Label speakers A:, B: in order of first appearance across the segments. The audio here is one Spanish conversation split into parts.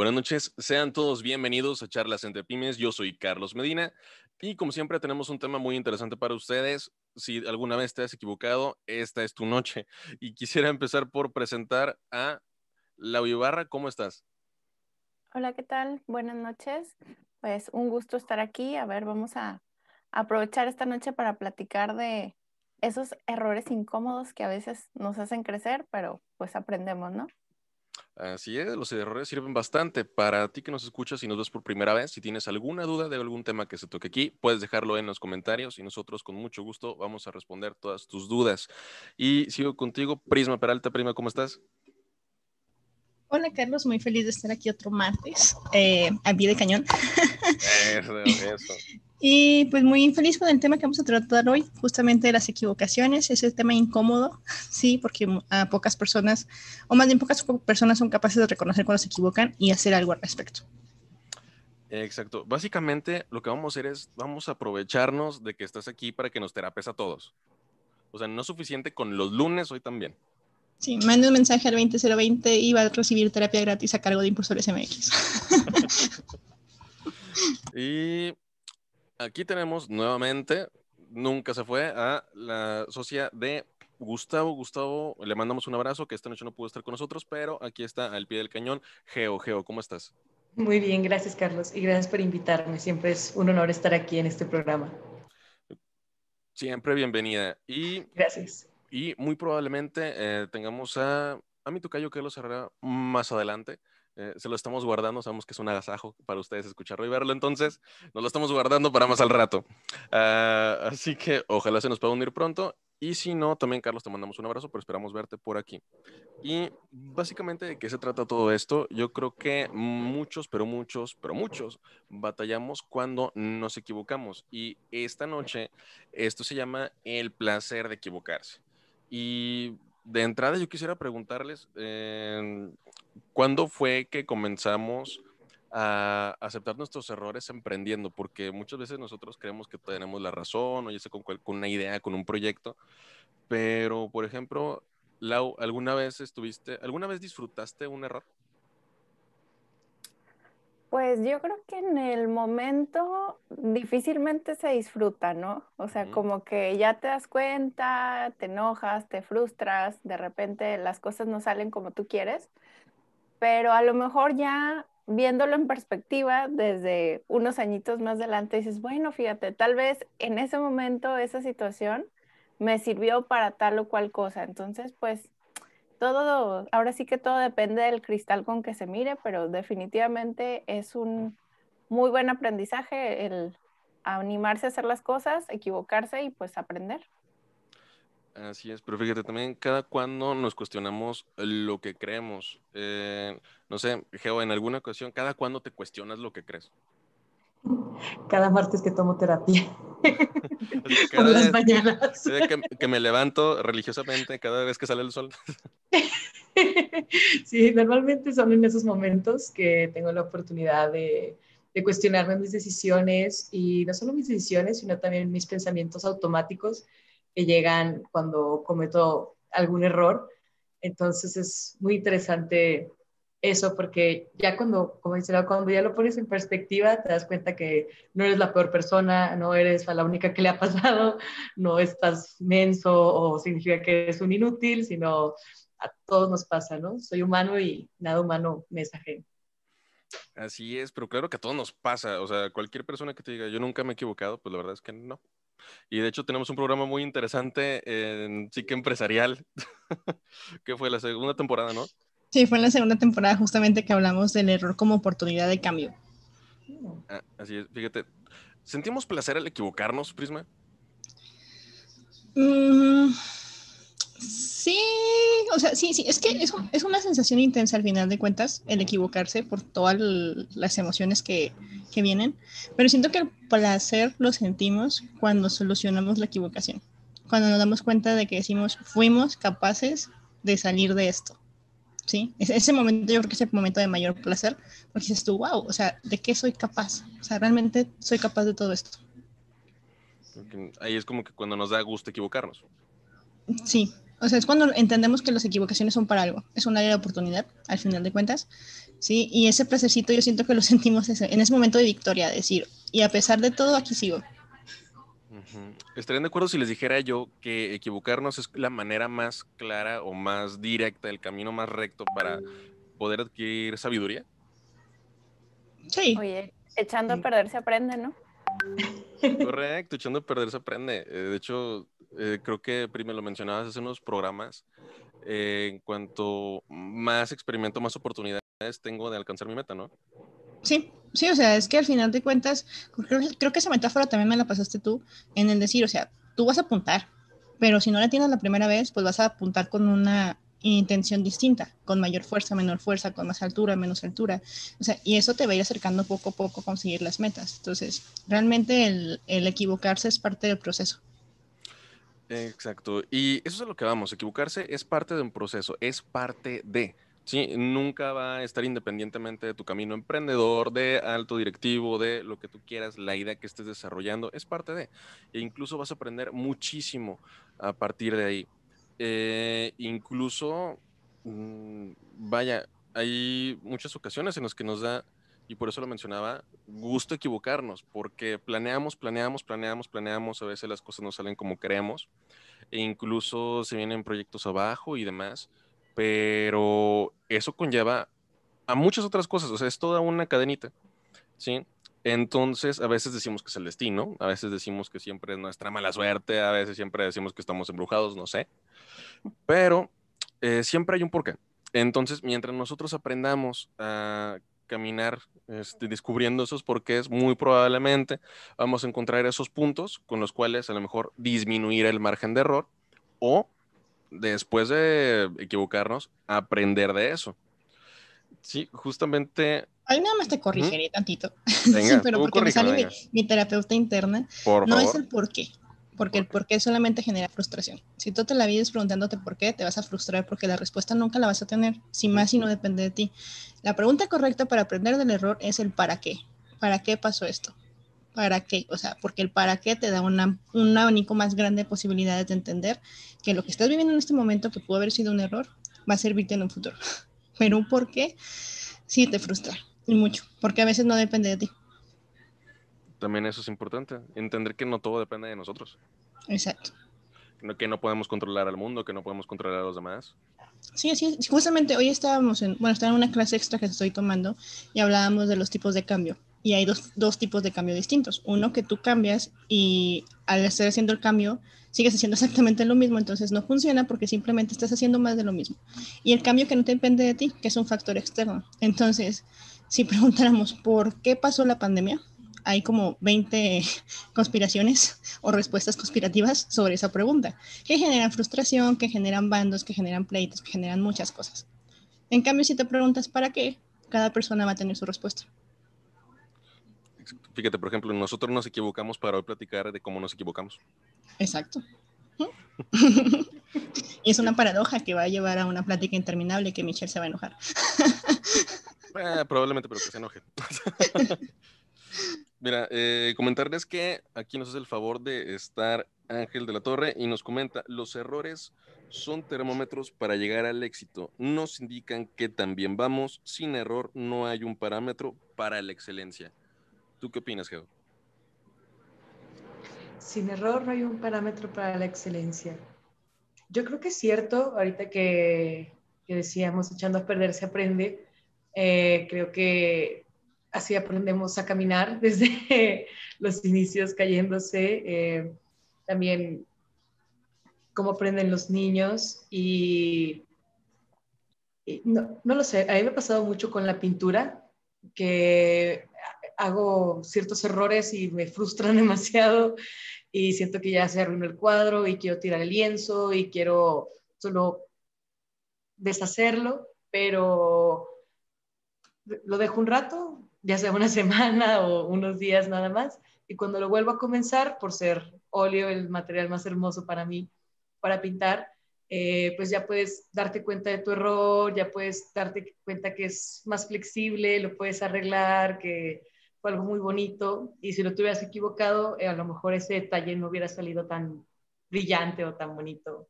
A: Buenas noches, sean todos bienvenidos a Charlas entre Pymes. Yo soy Carlos Medina y como siempre tenemos un tema muy interesante para ustedes. Si alguna vez te has equivocado, esta es tu noche. Y quisiera empezar por presentar a Lau Ibarra. ¿Cómo estás?
B: Hola, ¿qué tal? Buenas noches. Pues un gusto estar aquí. A ver, vamos a aprovechar esta noche para platicar de esos errores incómodos que a veces nos hacen crecer, pero pues aprendemos, ¿no?
A: Así es, los errores sirven bastante. Para ti que nos escuchas y nos ves por primera vez, si tienes alguna duda de algún tema que se toque aquí, puedes dejarlo en los comentarios y nosotros con mucho gusto vamos a responder todas tus dudas. Y sigo contigo, Prisma Peralta. Prima, ¿cómo estás?
C: Hola Carlos, muy feliz de estar aquí otro martes, eh, a pie de cañón.
A: Eso, eso.
C: Y pues muy infeliz con el tema que vamos a tratar hoy, justamente de las equivocaciones, es el tema incómodo, sí, porque a pocas personas, o más bien pocas personas son capaces de reconocer cuando se equivocan y hacer algo al respecto.
A: Exacto. Básicamente lo que vamos a hacer es, vamos a aprovecharnos de que estás aquí para que nos terapes a todos. O sea, no es suficiente con los lunes, hoy también.
C: Sí, mande un mensaje al 20020 y vas a recibir terapia gratis a cargo de Impulsores MX.
A: y aquí tenemos nuevamente, nunca se fue, a la socia de Gustavo. Gustavo, le mandamos un abrazo, que esta noche no pudo estar con nosotros, pero aquí está al pie del cañón. Geo, Geo, ¿cómo estás?
D: Muy bien, gracias Carlos y gracias por invitarme. Siempre es un honor estar aquí en este programa.
A: Siempre bienvenida. Y, gracias. Y muy probablemente eh, tengamos a, a mi tocayo que lo cerrará más adelante. Eh, se lo estamos guardando, sabemos que es un agasajo para ustedes escucharlo y verlo, entonces nos lo estamos guardando para más al rato. Ah, así que ojalá se nos pueda unir pronto y si no, también Carlos, te mandamos un abrazo, pero esperamos verte por aquí. Y básicamente de qué se trata todo esto, yo creo que muchos, pero muchos, pero muchos batallamos cuando nos equivocamos. Y esta noche esto se llama el placer de equivocarse. Y de entrada yo quisiera preguntarles, em, ¿cuándo fue que comenzamos a aceptar nuestros errores emprendiendo? Porque muchas veces nosotros creemos que tenemos la razón, o ya sé con, una idea, con un proyecto, pero por ejemplo, Lau, ¿alguna vez estuviste, alguna vez disfrutaste un error?
B: Pues yo creo que en el momento difícilmente se disfruta, ¿no? O sea, como que ya te das cuenta, te enojas, te frustras, de repente las cosas no salen como tú quieres, pero a lo mejor ya viéndolo en perspectiva desde unos añitos más adelante dices, bueno, fíjate, tal vez en ese momento esa situación me sirvió para tal o cual cosa, entonces pues todo, ahora sí que todo depende del cristal con que se mire, pero definitivamente es un muy buen aprendizaje el animarse a hacer las cosas, equivocarse y pues aprender.
A: Así es, pero fíjate también, cada cuando nos cuestionamos lo que creemos, eh, no sé, Geo, en alguna ocasión, cada cuando te cuestionas lo que crees cada
D: martes que tomo terapia. Pues
A: Por
D: las mañanas.
A: Que, que, me levanto religiosamente cada vez que sale el sol.
D: Sí, normalmente son en esos momentos que tengo la oportunidad de, de cuestionarme mis decisiones y no solo mis decisiones, sino también mis pensamientos automáticos que llegan cuando cometo algún error. Entonces es muy interesante eso, porque ya cuando, como dice, cuando ya lo pones en perspectiva, te das cuenta que no eres la peor persona, no eres la única que le ha pasado, no estás menso o significa que eres un inútil, sino a todos nos pasa, ¿no? Soy humano y nada humano me es ajeno.
A: Así es, pero claro que a todos nos pasa, o sea, cualquier persona que te diga, yo nunca me he equivocado, pues la verdad es que no. Y de hecho tenemos un programa muy interesante en Psique Empresarial, que fue la segunda temporada, ¿no?
C: Sí, fue en la segunda temporada justamente que hablamos del error como oportunidad de cambio.
A: Ah, así es, fíjate. ¿Sentimos placer al equivocarnos, Prisma?
C: Mm, sí, o sea, sí, sí, es que es, una sensación intensa al final de cuentas, el equivocarse por todas las emociones que, que vienen, pero siento que el placer lo sentimos cuando solucionamos la equivocación, cuando nos damos cuenta de que decimos, fuimos capaces de salir de esto ¿sí? Ese, momento yo creo que es el momento de mayor placer, porque dices tú, wow, o sea, ¿de qué soy capaz? O sea, realmente soy capaz de todo esto.
A: ahí es como que cuando nos da gusto equivocarnos.
C: Sí, o sea, es cuando entendemos que las equivocaciones son para algo, es un área de oportunidad, al final de cuentas, ¿sí? Y ese placercito yo siento que lo sentimos en ese momento de victoria, decir, y a pesar de todo, aquí sigo.
A: Estarían de acuerdo si les dijera yo que equivocarnos es la manera más clara o más directa, el camino más recto para poder adquirir sabiduría.
B: Sí. Oye, echando a mm. perder se aprende, ¿no?
A: Correcto, echando a perder se aprende. Eh, de hecho, eh, creo que primero lo mencionabas hace unos programas. Eh, en cuanto más experimento, más oportunidades tengo de alcanzar mi meta, ¿no?
C: Sí. Sí, o sea, es que al final de cuentas, creo, que esa metáfora también me la pasaste tú en el decir, o sea, tú vas a apuntar, pero si no la tienes la primera vez, pues vas a apuntar con una intención distinta, con mayor fuerza, menor fuerza, con más altura, menos altura. O sea, y eso te va a ir acercando poco a poco a conseguir las metas. Entonces, realmente el, el equivocarse es parte del proceso.
A: Exacto. Y eso es a lo que vamos. Equivocarse es parte de un proceso, es parte de. Sí, nunca va a estar independientemente de tu camino emprendedor, de alto directivo, de lo que tú quieras, la idea que estés desarrollando, es parte de. E incluso vas a aprender muchísimo a partir de ahí. Eh, incluso, mm, vaya, hay muchas ocasiones en las que nos da, y por eso lo mencionaba, gusto equivocarnos, porque planeamos, planeamos, planeamos, planeamos, a veces las cosas no salen como queremos, e incluso se vienen proyectos abajo y demás, pero eso conlleva a muchas otras cosas, o sea, es toda una cadenita, ¿sí? Entonces, a veces decimos que es el destino, a veces decimos que siempre es nuestra mala suerte, a veces siempre decimos que estamos embrujados, no sé, pero eh, siempre hay un porqué. Entonces, mientras nosotros aprendamos a caminar este, descubriendo esos porqués, muy probablemente vamos a encontrar esos puntos con los cuales a lo mejor disminuir el margen de error o después de equivocarnos, aprender de eso. Sí, justamente.
C: Ahí nada más te corrigiré tantito. sí, pero porque sale mi, terapeuta interna. no es el por qué. Porque el por qué solamente genera frustración. Si tú te la vives preguntándote por qué, te vas a frustrar porque la respuesta nunca la vas a tener, Sin más y no depende de ti. La pregunta correcta para aprender del error es el para qué. ¿Para qué pasó esto? para qué, o sea, porque el para qué te da una, un abanico más grande de posibilidades de entender que lo que estás viviendo en este momento, que pudo haber sido un error, va a servirte en un futuro. Pero un por qué sí te frustra, y mucho, porque a veces no depende de ti.
A: También eso es importante, entender que no todo depende de nosotros. Exacto. Que no podemos controlar al mundo, que no podemos controlar a los demás.
C: Sí, sí, justamente hoy estábamos en, bueno, estaba en una clase extra que estoy tomando y hablábamos de los tipos de cambio y hay dos, tipos de cambio distintos. Uno que tú cambias y al estar haciendo el cambio sigues haciendo exactamente lo mismo, entonces no funciona porque simplemente estás haciendo más de lo mismo. Y el cambio que no te depende de ti, que es un factor externo. Entonces, si preguntáramos por qué pasó la pandemia, hay como 20 conspiraciones o respuestas conspirativas sobre esa pregunta, que generan frustración, que generan bandos, que generan pleitos, que generan muchas cosas. En cambio, si te preguntas para qué, cada persona va a tener su respuesta
A: fíjate, por ejemplo, nosotros nos equivocamos para hoy platicar de cómo nos equivocamos.
C: Exacto. Y es una paradoja que va a llevar a una plática interminable que Michelle se va a enojar.
A: Eh, probablemente, pero que se enoje. Mira, eh, comentarles que aquí nos hace el favor de estar Ángel de la Torre y nos comenta, los errores son termómetros para llegar al éxito. Nos indican que también vamos, sin error no hay un parámetro para la excelencia. ¿Tú qué opinas, Geo?
D: Sin error no hay un parámetro para la excelencia. Yo creo que es cierto, ahorita que, decíamos, echando a perder se aprende, eh, creo que así aprendemos a caminar desde los inicios cayéndose, eh, también cómo aprenden los niños y, no, no, lo sé, a mí me ha pasado mucho con la pintura, que hago ciertos errores y me frustran demasiado y siento que ya se arruinó el cuadro y quiero tirar el lienzo y quiero solo deshacerlo, pero lo dejo un rato, ya sea una semana o unos días nada más, y cuando lo vuelvo a comenzar, por ser óleo el material más hermoso para mí, para pintar, eh, pues ya puedes darte cuenta de tu error, ya puedes darte cuenta que es más flexible, lo puedes arreglar, que fue algo muy bonito y si lo tuvieras equivocado, eh, a lo mejor ese taller no hubiera salido tan brillante o tan bonito.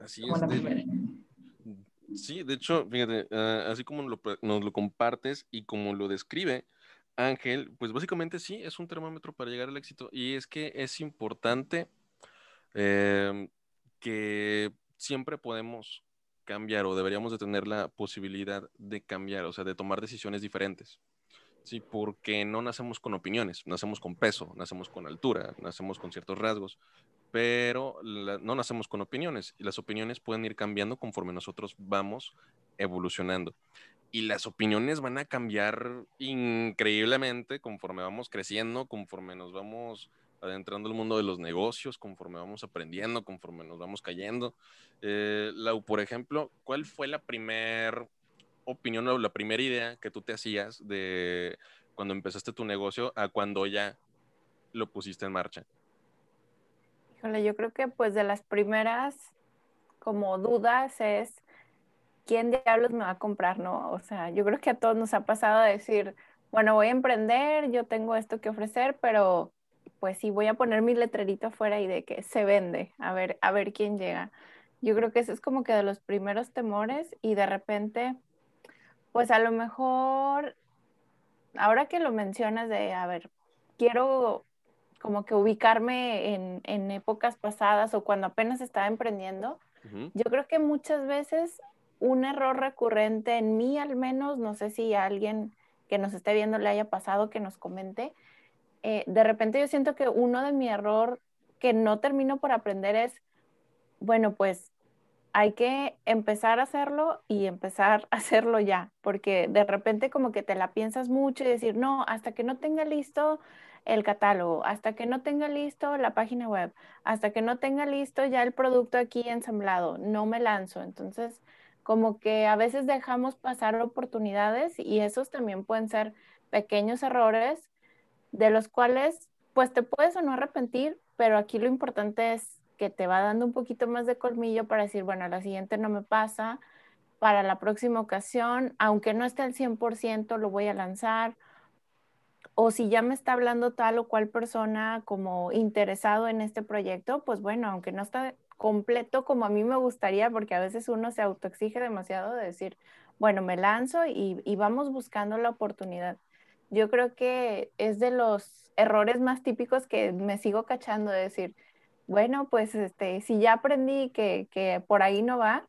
A: Así es. sí, de hecho, fíjate, eh, así como nos lo compartes y como lo describe Ángel, pues básicamente sí, es un termómetro para llegar al éxito y es que es importante em, que siempre podemos cambiar o deberíamos de tener la posibilidad de cambiar, o sea, de tomar decisiones diferentes. Sí, porque no nacemos con opiniones, nacemos con peso, nacemos con altura, nacemos con ciertos rasgos, pero no nacemos con opiniones y las opiniones pueden ir cambiando conforme nosotros vamos evolucionando. Y las opiniones van a cambiar increíblemente conforme vamos creciendo, conforme nos vamos entrando al mundo de los negocios conforme vamos aprendiendo, conforme nos vamos cayendo. Eh, Lau, por ejemplo, ¿cuál fue la primera opinión o la primera idea que tú te hacías de cuando empezaste tu negocio a cuando ya lo pusiste en marcha?
B: Híjole, yo creo que pues de las primeras como dudas es quién diablos me va a comprar, ¿no? O sea, yo creo que a todos nos ha pasado decir, bueno, voy a emprender, yo tengo esto que ofrecer, pero pues sí, voy a poner mi letrerito afuera y de que se vende, a ver, a ver quién llega. Yo creo que eso es como que de los primeros temores y de repente, pues a lo mejor, ahora que lo mencionas de, a ver, quiero como que ubicarme en, épocas pasadas o cuando apenas estaba emprendiendo, yo creo que muchas veces un error recurrente en mí al menos, no sé si a alguien que nos esté viendo le haya pasado que nos comente, eh, de repente yo siento que uno de mi error que no termino por aprender es, bueno, pues hay que empezar a hacerlo y empezar a hacerlo ya, porque de repente como que te la piensas mucho y decir, no, hasta que no tenga listo el catálogo, hasta que no tenga listo la página web, hasta que no tenga listo ya el producto aquí ensamblado, no me lanzo. Entonces, como que a veces dejamos pasar oportunidades y esos también pueden ser pequeños errores de los cuales pues te puedes o no arrepentir, pero aquí lo importante es que te va dando un poquito más de colmillo para decir, bueno, la siguiente no me pasa, para la próxima ocasión, aunque no esté al 100%, lo voy a lanzar. O si ya me está hablando tal o cual persona como interesado en este proyecto, pues bueno, aunque no está completo como a mí me gustaría, porque a veces uno se autoexige demasiado de decir, bueno, me lanzo y, y vamos buscando la oportunidad yo creo que es de los errores más típicos que me sigo cachando, de decir, bueno, pues este, si ya aprendí que, que por ahí no va,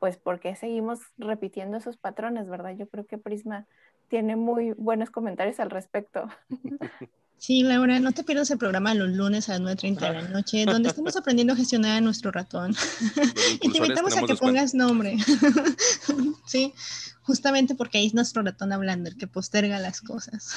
B: pues porque seguimos repitiendo esos patrones, ¿verdad? Yo creo que Prisma tiene muy buenos comentarios al respecto.
C: Sí, Laura, no te pierdas el programa los lunes a las 9.30 de la noche, donde estamos aprendiendo a gestionar a nuestro ratón. y te invitamos a que pongas nombre. sí, justamente porque ahí es nuestro ratón hablando, el que posterga las cosas.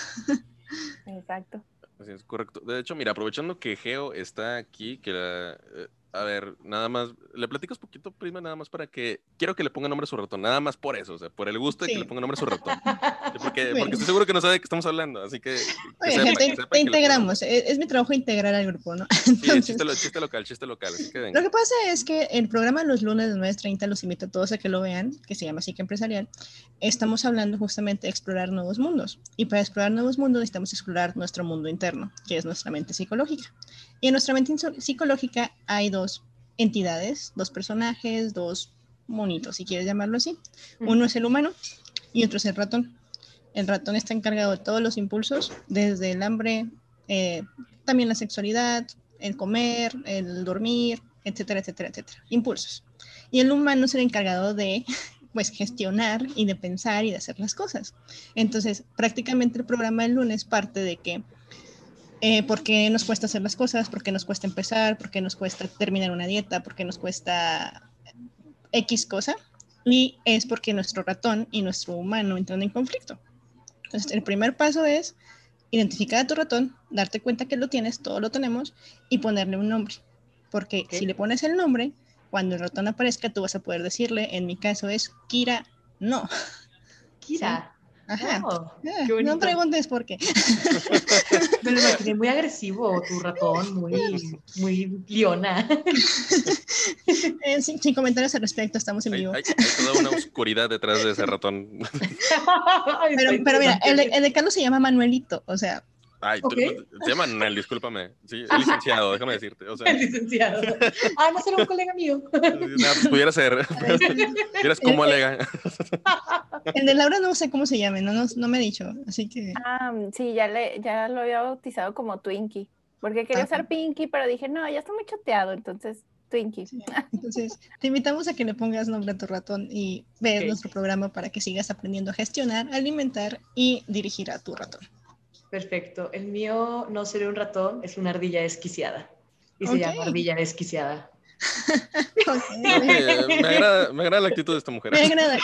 B: Exacto.
A: Así es, correcto. De hecho, mira, aprovechando que Geo está aquí, que la, eh, a ver, nada más, le un poquito, prima, nada más para que, quiero que le ponga nombre a su ratón, nada más por eso, o sea, por el gusto de que le ponga nombre a su ratón. Porque, porque, estoy seguro que no sabe de qué estamos hablando, así que... te, integramos,
C: eh, es, mi trabajo integrar al grupo, ¿no? sí,
A: chiste, local, chiste local,
D: Lo que
C: pasa es que el programa los lunes de 9.30, los invito a todos a que lo vean, que se llama Psique Empresarial, estamos hablando justamente de explorar nuevos mundos, y para explorar nuevos mundos necesitamos explorar nuestro mundo interno, que es nuestra mente psicológica. Y en nuestra mente psicológica hay dos dos entidades, dos personajes, dos monitos, si quieres llamarlo así. Uno es el humano y otro es el ratón. El ratón está encargado de todos los impulsos, desde el hambre, eh, también la sexualidad, el comer, el dormir, etcétera, etcétera, etcétera. Impulsos. Y el humano es el encargado de pues gestionar y de pensar y de hacer las cosas. Entonces, prácticamente el programa del lunes parte de que porque eh, por nos cuesta hacer las cosas, porque qué nos cuesta empezar, porque qué nos cuesta terminar una dieta, porque qué nos cuesta X cosa. Y es porque nuestro ratón y nuestro humano entran en conflicto. Entonces, el primer paso es identificar a tu ratón, darte cuenta que lo tienes, todo lo tenemos, y ponerle un nombre. Porque si le pones el nombre, cuando el ratón aparezca, tú vas a poder decirle, en mi caso es Kira, no. Kira. Ajá. Ah, no preguntes por qué. Me lo imaginé muy agresivo, tu ratón, muy, muy leona. Eh, sin, comentarios al respecto, estamos en vivo. Hay,
A: toda una oscuridad detrás de ese ratón.
C: pero, pero mira, el, de Carlos se llama Manuelito, o sea,
A: Ay, te tú, discúlpame. Sí, el licenciado, déjame decirte. O sea, el
D: licenciado.
C: Ah, no un colega mío.
A: pudiera ser. ¿Quieres cómo alega.
B: El de Laura
C: no sé cómo se llame, no, me ha dicho, así que...
B: Ah, sí, ya, le, ya lo había bautizado como Twinky, porque quería ser usar Pinky, pero dije, no, ya está muy choteado, entonces Twinkie.
C: entonces, te invitamos a que le pongas nombre a tu ratón y veas nuestro programa para que sigas aprendiendo a gestionar, alimentar y dirigir a tu ratón.
D: Perfecto. El mío no sería un ratón, es una ardilla desquiciada. Y se llama ardilla desquiciada.
C: me,
A: agrada, la actitud de esta mujer. Me
C: agrada.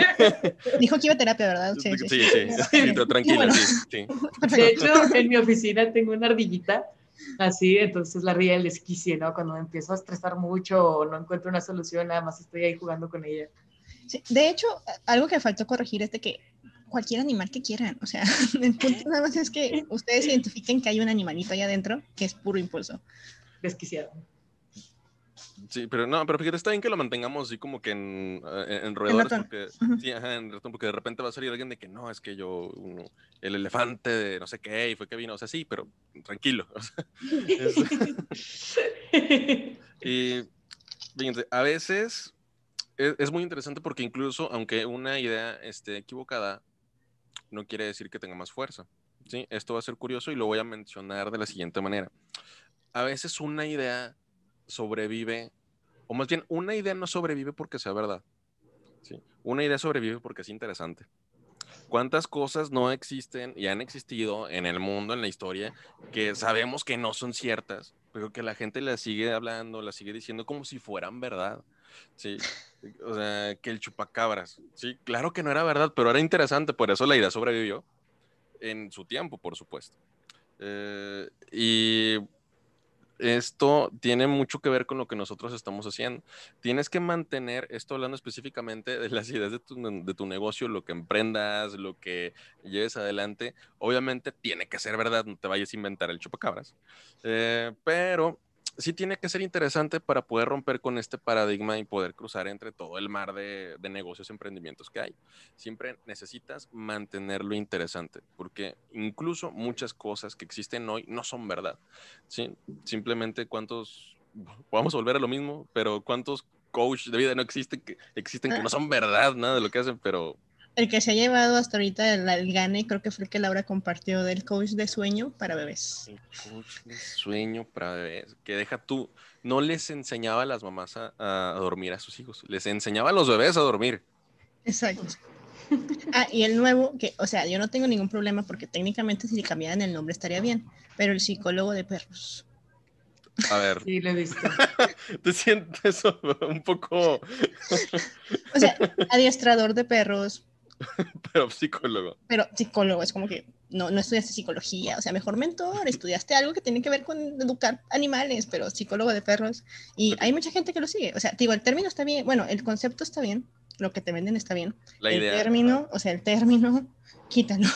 C: Dijo que iba a terapia, ¿verdad? Sí,
A: sí, tranquila,
C: De
A: hecho,
D: en mi oficina tengo una ardillita así, entonces la ardilla del desquicie, ¿no? Cuando empiezo a estresar mucho o no encuentro una solución, nada más estoy ahí jugando con ella.
C: de hecho, algo que faltó corregir es de que cualquier animal que quieran. O sea, el punto nada más es que ustedes identifiquen que hay un animalito allá adentro que es puro impulso. Desquiciado.
A: Sí, pero no, pero fíjate, está bien que lo mantengamos así como que en, eh, en, porque, sí, en porque de repente va a salir alguien de que no, es que yo, el elefante de no sé qué, y fue que vino, o sea, sí, pero tranquilo. y a veces es, es, muy interesante porque incluso, aunque una idea esté equivocada, no quiere decir que tenga más fuerza. ¿sí? Esto va a ser curioso y lo voy a mencionar de la siguiente manera. A veces una idea sobrevive, o más bien una idea no sobrevive porque sea verdad. ¿sí? Una idea sobrevive porque es interesante. ¿Cuántas cosas no existen y han existido en el mundo, en la historia, que sabemos que no son ciertas, pero que la gente las sigue hablando, las sigue diciendo como si fueran verdad? Sí. O sea, que el chupacabras. Sí, claro que no era verdad, pero era interesante, por eso la idea sobrevivió en su tiempo, por supuesto. Eh, y esto tiene mucho que ver con lo que nosotros estamos haciendo. Tienes que mantener, esto hablando específicamente de las ideas de tu, negocio, lo que emprendas, lo que lleves adelante, obviamente tiene que ser verdad, no te vayas a inventar el chupacabras. Eh, pero sí tiene que ser interesante para poder romper con este paradigma y poder cruzar entre todo el mar de, negocios emprendimientos que hay. Siempre necesitas mantenerlo interesante, porque incluso muchas cosas que existen hoy no son verdad. ¿sí? Simplemente cuántos, vamos a volver a lo mismo, pero cuántos coach de vida no existen que, existen que no son verdad nada de lo que hacen, pero
C: el que se ha llevado hasta ahorita el, gane, creo que fue el que Laura compartió del coach de sueño para bebés. coach de
A: sueño para bebés. Que deja tú, no les enseñaba a las mamás a, dormir a sus hijos, les enseñaba a los bebés a dormir.
C: Exacto. Ah, y el nuevo, que, o sea, yo no tengo ningún problema porque técnicamente si le cambiaran el nombre estaría bien, pero el psicólogo de perros.
A: A ver. Sí, lo he visto. ¿Te sientes un poco...
C: o sea, adiestrador de perros,
A: pero psicólogo.
C: Pero psicólogo, es como que no, no estudiaste psicología, o sea, mejor mentor, estudiaste algo que tiene que ver con educar animales, pero psicólogo de perros. Y hay mucha gente que lo sigue. O sea, digo, el término está bien, bueno, el concepto está bien, lo que te venden está bien. el término, o sea, el término, quítalo.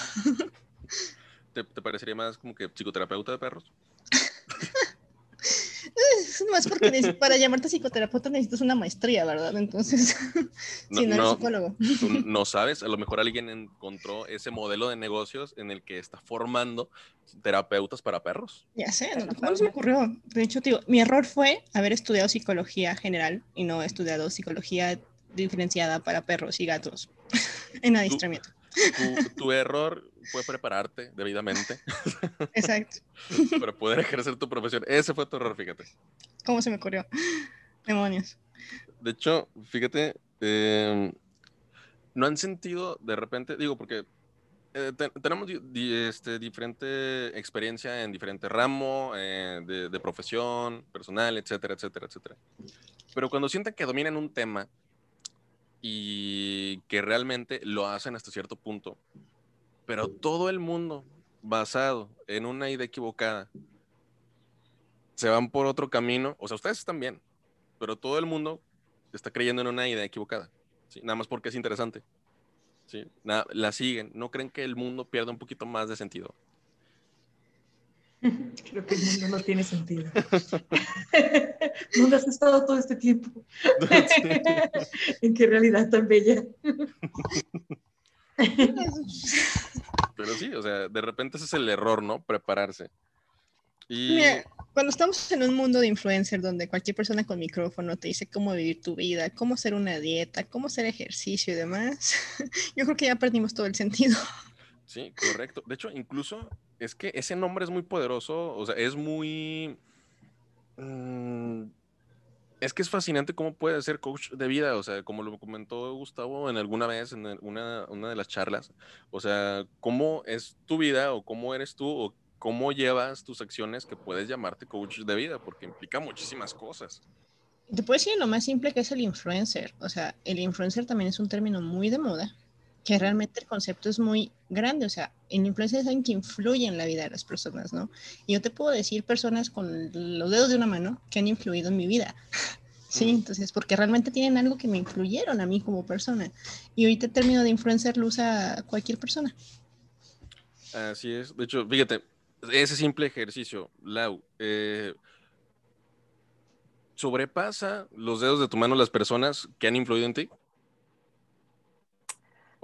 A: ¿Te, ¿Te, parecería más como que psicoterapeuta de perros?
C: Más porque para llamarte psicoterapeuta necesitas una maestría, ¿verdad? Entonces, si no, eres psicólogo.
A: no sabes, a lo mejor alguien encontró ese modelo de negocios en el que está formando terapeutas para perros.
C: Ya sé, no, se me ocurrió. De hecho, tío, mi error fue haber estudiado psicología general y no estudiado psicología diferenciada para perros y gatos en adiestramiento.
A: tu error ...puedes prepararte debidamente. Exacto. para poder ejercer tu profesión. Ese fue tu error, fíjate.
C: ¿Cómo se me ocurrió? Demonios.
A: De hecho, fíjate, em, no han sentido de repente, digo, porque eh, tenemos este, diferente experiencia en diferente ramo, eh, de, de, profesión, personal, etcétera, etcétera, etcétera. Pero cuando sienten que dominan un tema y que realmente lo hacen hasta cierto punto, pero todo el mundo, basado en una idea equivocada, se van por otro camino. O sea, ustedes están bien, pero todo el mundo está creyendo en una idea equivocada. Nada más porque es interesante. ¿sí? la siguen. ¿No creen que el mundo pierda un poquito más de sentido?
D: Creo que el mundo no tiene sentido. ¿Dónde has estado todo este tiempo? ¿En qué realidad tan bella?
A: Pero sí, o sea, de repente ese es el error, ¿no? Prepararse. Mira,
C: cuando estamos en un mundo de influencer donde cualquier persona con micrófono te dice cómo vivir tu vida, cómo hacer una dieta, cómo hacer ejercicio y demás, yo creo que ya perdimos todo el sentido.
A: Sí, correcto. De hecho, incluso es que ese nombre es muy poderoso, o sea, es muy... Mm, es que es fascinante cómo puedes ser coach de vida, o sea, como lo comentó Gustavo en alguna vez, en una, una de las charlas, o sea, cómo es tu vida o cómo eres tú o cómo llevas tus acciones que puedes llamarte coach de vida, porque implica muchísimas cosas.
C: Te puedo decir lo más simple que es el influencer, o sea, el influencer también es un término muy de moda, que realmente el concepto es muy grande, o sea, en influencia es alguien que influye en la vida de las personas, ¿no? Y yo te puedo decir personas con los dedos de una mano que han influido en mi vida, ¿sí? Mm. Entonces, porque realmente tienen algo que me influyeron a mí como persona. Y ahorita termino de influencer luz a cualquier persona.
A: Así es, de hecho, fíjate, ese simple ejercicio, Lau, eh, sobrepasa los dedos de tu mano las personas que han influido en ti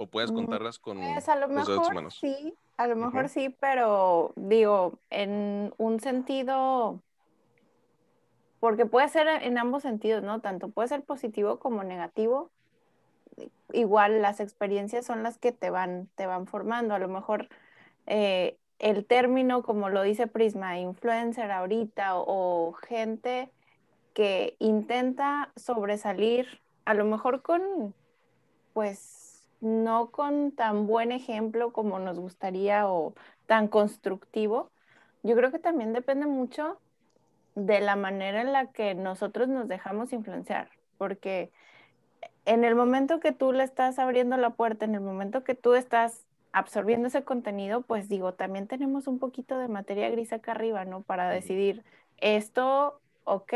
A: o puedes contarlas con pues, los a
B: Sí, a lo mejor sí, pero digo, en un sentido, porque puede ser en ambos sentidos, ¿no? Tanto puede ser positivo como negativo. Igual las experiencias son las que te van, te van formando. A lo mejor eh, el término, como lo dice Prisma, influencer ahorita o gente que intenta sobresalir, a lo mejor con, pues, no con tan buen ejemplo como nos gustaría o tan constructivo. Yo creo que también depende mucho de la manera en la que nosotros nos dejamos influenciar, porque en el momento que tú le estás abriendo la puerta, en el momento que tú estás absorbiendo ese contenido, pues digo, también tenemos un poquito de materia gris acá arriba, ¿no? Para decidir esto, ok,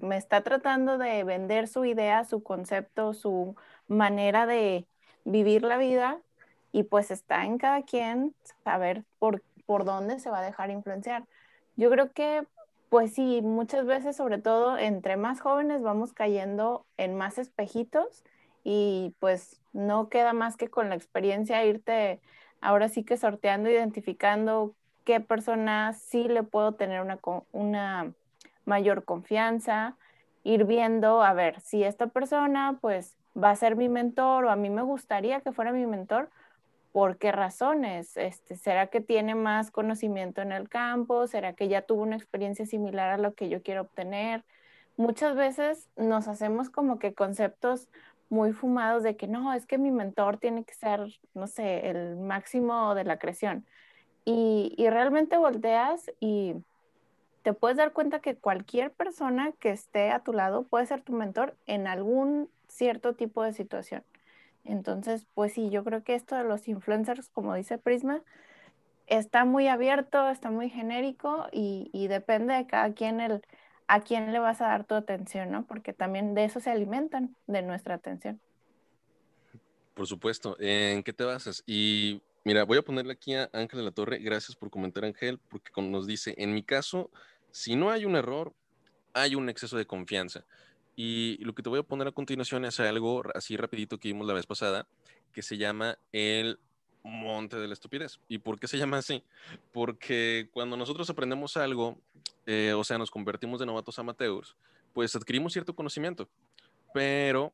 B: me está tratando de vender su idea, su concepto, su manera de vivir la vida y pues está en cada quien saber por, por dónde se va a dejar influenciar. Yo creo que pues sí, muchas veces, sobre todo entre más jóvenes, vamos cayendo en más espejitos y pues no queda más que con la experiencia irte ahora sí que sorteando, identificando qué persona sí le puedo tener una, una mayor confianza, ir viendo, a ver, si esta persona pues va a ser mi mentor o a mí me gustaría que fuera mi mentor, ¿por qué razones? Este, ¿Será que tiene más conocimiento en el campo? ¿Será que ya tuvo una experiencia similar a lo que yo quiero obtener? Muchas veces nos hacemos como que conceptos muy fumados de que no, es que mi mentor tiene que ser, no sé, el máximo de la creación. Y, y realmente volteas y te puedes dar cuenta que cualquier persona que esté a tu lado puede ser tu mentor en algún cierto tipo de situación. Entonces, pues sí, yo creo que esto de los influencers, como dice Prisma, está muy abierto, está muy genérico y, depende de cada quien el, a quién le vas a dar tu atención, ¿no? Porque también de eso se alimentan, de nuestra atención.
A: Por supuesto. ¿En qué te basas? Y mira, voy a ponerle aquí a Ángel de la Torre. Gracias por comentar, Ángel, porque nos dice, en mi caso, si no hay un error, hay un exceso de confianza. Y lo que te voy a poner a continuación es algo así rapidito que vimos la vez pasada, que se llama el monte de la estupidez. ¿Y por qué se llama así? Porque cuando nosotros aprendemos algo, eh, o sea, nos convertimos de novatos amateurs, pues adquirimos cierto conocimiento, pero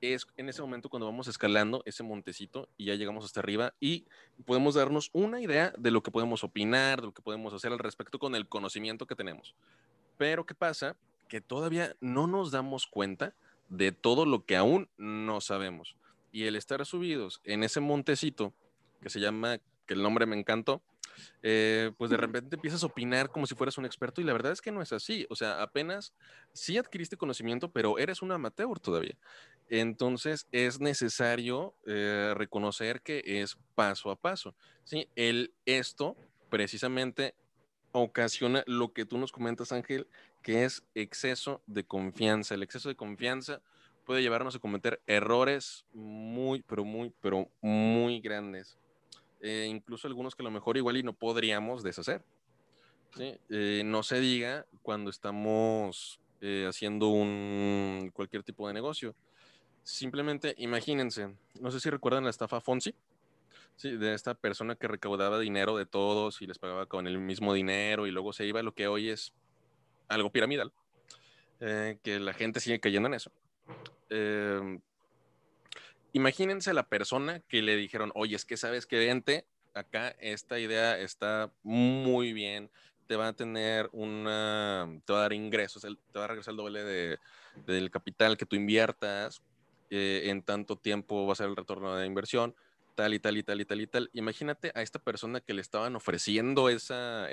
A: es en ese momento cuando vamos escalando ese montecito y ya llegamos hasta arriba y podemos darnos una idea de lo que podemos opinar, de lo que podemos hacer al respecto con el conocimiento que tenemos. Pero ¿qué pasa que todavía no nos damos cuenta de todo lo que aún no sabemos. Y el estar subidos en ese montecito que se llama, que el nombre me encantó, eh, pues de repente empiezas a opinar como si fueras un experto y la verdad es que no es así. O sea, apenas si adquiriste conocimiento, pero eres un amateur todavía. Entonces es necesario eh, reconocer que es paso a paso. ¿sí? El esto precisamente ocasiona lo que tú nos comentas, Ángel, que es exceso de confianza. El exceso de confianza puede llevarnos a cometer errores muy, pero muy, pero muy grandes. Eh, incluso algunos que a lo mejor igual y no podríamos deshacer. Eh, no se diga cuando estamos eh, haciendo un, cualquier tipo de negocio. Simplemente imagínense, no sé si recuerdan la estafa Fonsi, ¿sí? de esta persona que recaudaba dinero de todos y les pagaba con el mismo dinero y luego se iba a lo que hoy es algo piramidal, eh, que la gente sigue cayendo en eso. Em, imagínense la persona que le dijeron, oye, es que sabes que vente, acá esta idea está muy bien, te va a tener una, te va a dar ingresos, te va a regresar el doble de, del capital que tú inviertas, eh, en tanto tiempo va a ser el retorno de inversión, tal y tal y tal y tal y tal. Imagínate a esta persona que le estaban ofreciendo esa,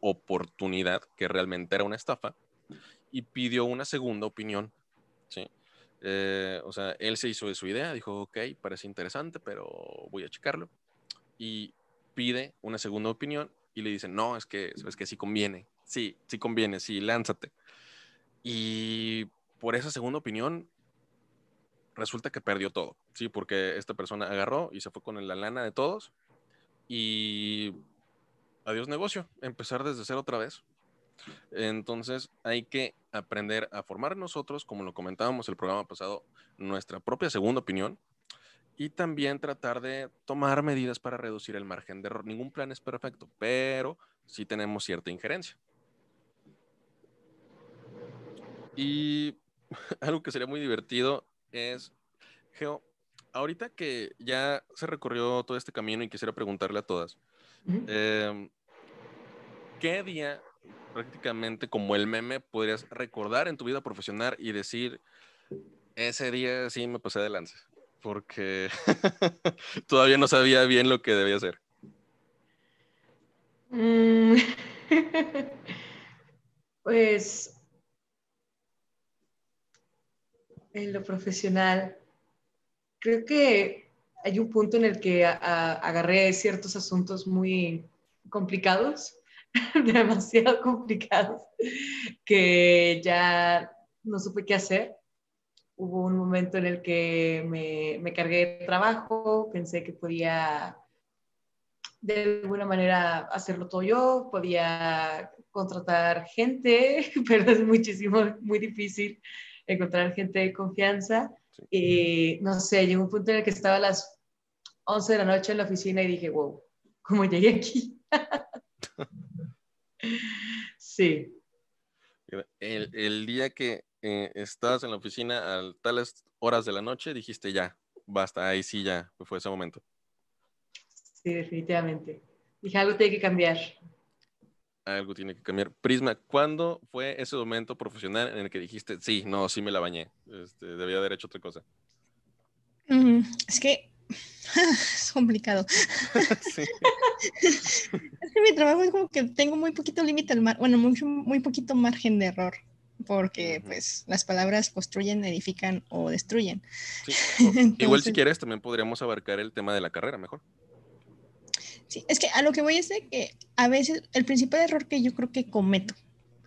A: oportunidad, que realmente era una estafa, y pidió una segunda opinión, ¿sí? Eh, o sea, él se hizo de su idea, dijo, ok, parece interesante, pero voy a checarlo. Y pide una segunda opinión y le dicen, no, es que, es que sí conviene, sí, sí conviene, sí, lánzate. Y por esa segunda opinión resulta que perdió todo, ¿sí? Porque esta persona agarró y se fue con la lana de todos y adiós negocio, empezar desde cero otra vez. Entonces hay que aprender a formar nosotros, como lo comentábamos el programa pasado, nuestra propia segunda opinión y también tratar de tomar medidas para reducir el margen de error. Ningún plan es perfecto, pero sí tenemos cierta injerencia. Y algo que sería muy divertido es, Geo, ahorita que ya se recorrió todo este camino y quisiera preguntarle a todas, em, ¿qué día prácticamente como el meme podrías recordar en tu vida profesional y decir, ese día sí me pasé de lance? Porque todavía no sabía bien lo que debía hacer.
D: Mm. pues en lo profesional, creo que hay un punto en el que agarré ciertos asuntos muy complicados, demasiado complicados, que ya no supe qué hacer. Hubo un momento en el que me, me cargué de trabajo, pensé que podía de alguna manera hacerlo todo yo, podía contratar gente, pero es muchísimo, muy difícil encontrar gente de confianza. Y eh, no sé, llegó un punto en el que estaba a las 11 de la noche en la oficina y dije, wow, ¿cómo llegué aquí? sí.
A: El, el, día que eh, estabas en la oficina a tales horas de la noche, dijiste ya, basta, ahí sí ya, fue ese momento.
D: Sí, definitivamente. Dije, algo tiene que cambiar
A: algo tiene que cambiar. Prisma, ¿cuándo fue ese momento profesional en el que dijiste, sí, no, sí me la bañé? Este, debía haber hecho otra cosa.
C: Mm, es que es complicado. es que mi trabajo es como que tengo muy poquito límite al mar, bueno, mucho, muy poquito margen de error, porque pues las palabras construyen, edifican o destruyen. igual si quieres,
A: también podríamos abarcar el tema de la carrera mejor.
C: Sí, es que a lo que voy es de que a veces el principal error que yo creo que cometo,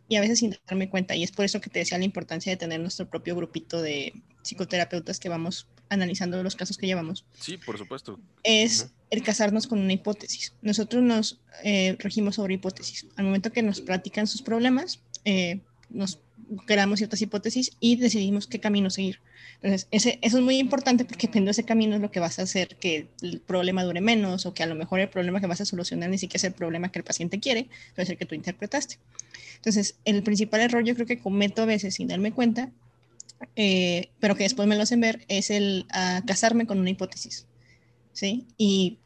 C: y a veces sin darme cuenta, y es por eso que te decía la importancia de tener nuestro propio grupito de psicoterapeutas que vamos analizando los casos que llevamos.
A: Sí, por supuesto.
C: Es el casarnos con una hipótesis. Nosotros nos eh, regimos sobre hipótesis. Al momento que nos platican sus problemas, eh, nos creamos ciertas hipótesis y decidimos qué camino seguir. Entonces, ese, eso es muy importante porque dependiendo de ese camino es lo que vas a hacer que el problema dure menos o que a lo mejor el problema que vas a solucionar ni siquiera es el problema que el paciente quiere, pero es el que tú interpretaste. Entonces, el principal error yo creo que cometo a veces sin darme cuenta, eh, pero que después me lo hacen ver, es el ah, casarme con una hipótesis. ¿sí? Y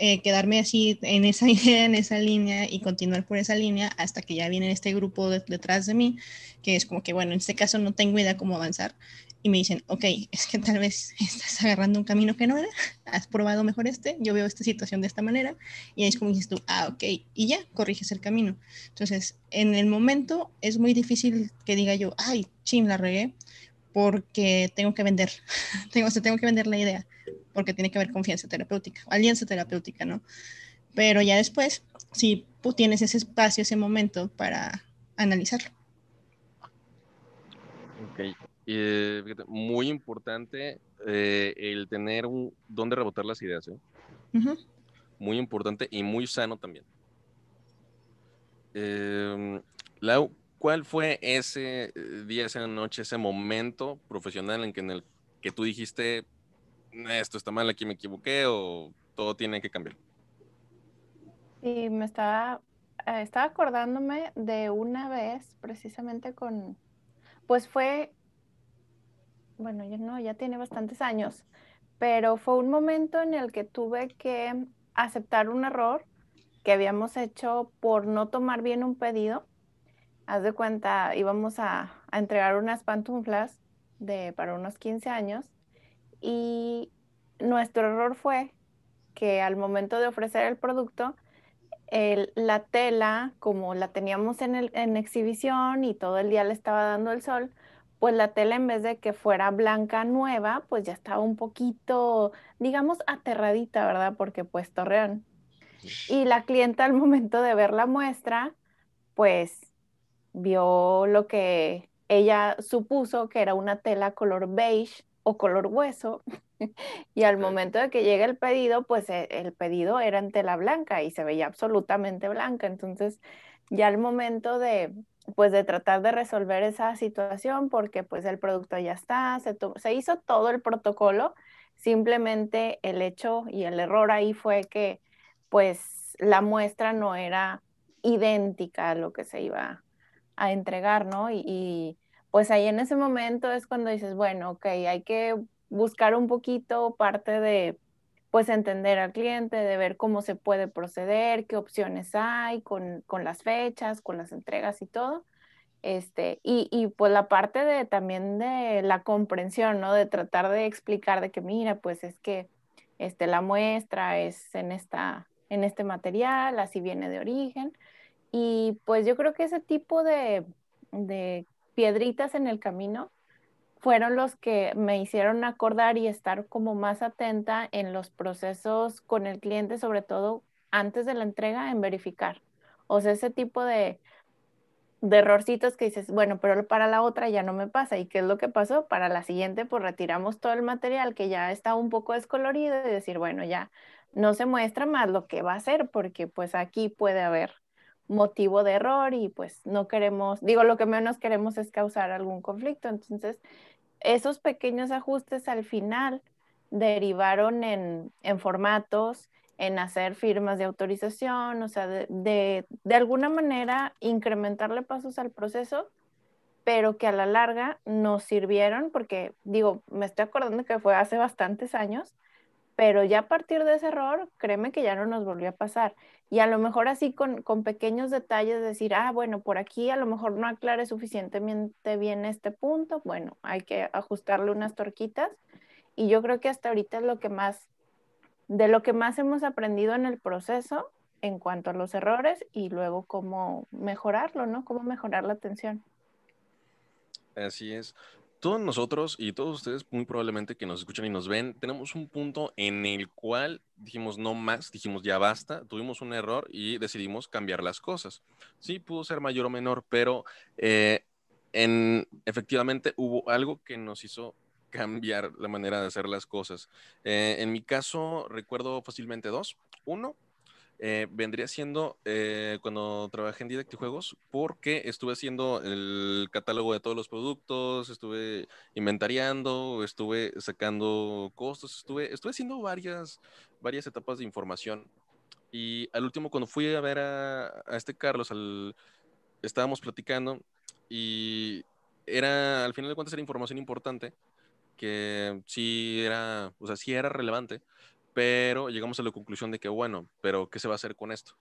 C: eh, quedarme así en esa idea, en esa línea y continuar por esa línea hasta que ya viene este grupo detrás de mí, que es como que, bueno, en este caso no tengo idea cómo avanzar. Y me dicen, ok, es que tal vez estás agarrando un camino que no era, has probado mejor este, yo veo esta situación de esta manera, y es como dices tú, ah, ok, y ya, corriges el camino. Entonces, en el momento es muy difícil que diga yo, ay, ching, la regué, porque tengo que vender, tengo, o tengo que vender la idea, porque tiene que haber confianza terapéutica, alianza terapéutica, ¿no? Pero ya después, si tú tienes ese espacio, ese momento para analizarlo.
A: Ok, eh, muy importante eh, el tener un dónde rebotar las ideas, ¿eh? Muy importante y muy sano también. Em, Lau, ¿Cuál fue ese eh, día, esa noche, ese momento profesional en que, en el que tú dijiste, esto está mal, aquí me equivoqué o todo tiene que cambiar?
B: Sí, me estaba, eh, estaba acordándome de una vez precisamente con, pues fue, bueno, ya no, ya tiene bastantes años, pero fue un momento en el que tuve que aceptar un error que habíamos hecho por no tomar bien un pedido haz de cuenta, íbamos a, entregar unas pantuflas de, para unos 15 años y nuestro error fue que al momento de ofrecer el producto, la tela, como la teníamos en, en, exhibición y todo el día le estaba dando el sol, pues la tela en vez de que fuera blanca nueva, pues ya estaba un poquito, digamos, aterradita, ¿verdad? Porque pues torreón. Y la clienta al momento de ver la muestra, pues vio lo que ella supuso que era una tela color beige o color hueso y al momento de que llega el pedido, pues eh, el pedido era en tela blanca y se veía absolutamente blanca. Entonces, ya al momento de pues de tratar de resolver esa situación porque pues el producto ya está, se, se hizo todo el protocolo, simplemente el hecho y el error ahí fue que pues la muestra no era idéntica a lo que se iba a entregar, ¿no? Y, pues ahí en ese momento es cuando dices, bueno, ok, hay que buscar un poquito parte de, pues entender al cliente, de ver cómo se puede proceder, qué opciones hay con, las fechas, con las entregas y todo. Este, y, y, pues la parte de también de la comprensión, ¿no? De tratar de explicar de que, mira, pues es que este, la muestra es en, esta, en este material, así viene de origen. Y pues yo creo que ese tipo de, piedritas en el camino fueron los que me hicieron acordar y estar como más atenta en los procesos con el cliente, sobre todo antes de la entrega, en verificar. O sea, ese tipo de, de errorcitos que dices, bueno, pero para la otra ya no me pasa. ¿Y qué es lo que pasó? Para la siguiente, pues retiramos todo el material que ya está un poco descolorido y decir, bueno, ya no se muestra más lo que va a ser porque pues aquí puede haber motivo de error y pues no queremos, digo, lo que menos queremos es causar algún conflicto. Entonces, esos pequeños ajustes al final derivaron en, en formatos, en hacer firmas de autorización, o sea, de, de, de alguna manera incrementarle pasos al proceso, pero que a la larga nos sirvieron porque, digo, me estoy acordando que fue hace bastantes años, pero ya a partir de ese error, créeme que ya no nos volvió a pasar. Y a lo mejor así con, pequeños detalles, decir, ah, bueno, por aquí a lo mejor no aclare suficientemente bien este punto, bueno, hay que ajustarle unas torquitas. Y yo creo que hasta ahorita es lo que más, de lo que más hemos aprendido en el proceso en cuanto a los errores y luego cómo mejorarlo, ¿no? Cómo mejorar la atención.
A: Así es todos nosotros y todos ustedes muy probablemente que nos escuchan y nos ven, tenemos un punto en el cual dijimos no más, dijimos ya basta, tuvimos un error y decidimos cambiar las cosas. Sí, pudo ser mayor o menor, pero eh, en, efectivamente hubo algo que nos hizo cambiar la manera de hacer las cosas. Eh, en mi caso, recuerdo fácilmente dos. Uno, eh, vendría siendo eh, cuando trabajé en Juegos porque estuve haciendo el catálogo de todos los productos, estuve inventariando, estuve sacando costos, estuve, estuve haciendo varias, varias etapas de información. Y al último, cuando fui a ver a, este Carlos, al, estábamos platicando y era, al final de cuentas, era información importante que sí era, o sea, sí era relevante pero llegamos a la conclusión de que, bueno, pero ¿qué se va a hacer con esto?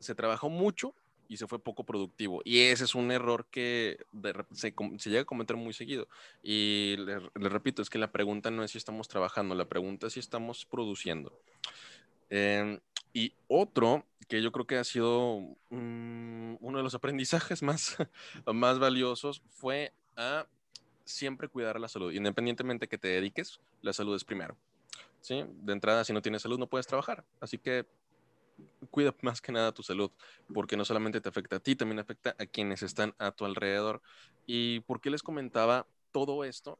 A: Se trabajó mucho y se fue poco productivo. Y ese es un error que se, llega a cometer muy seguido. Y le, repito, es que la pregunta no es si estamos trabajando, la pregunta es si estamos produciendo. Em, y otro que yo creo que ha sido mm, uno de los aprendizajes más, más valiosos fue a siempre cuidar la salud. Independientemente que te dediques, la salud es primero. De entrada, si no tienes salud, no puedes trabajar. Así que cuida más que nada tu salud, porque no solamente te afecta a ti, también afecta a quienes están a tu alrededor. ¿Y por qué les comentaba todo esto?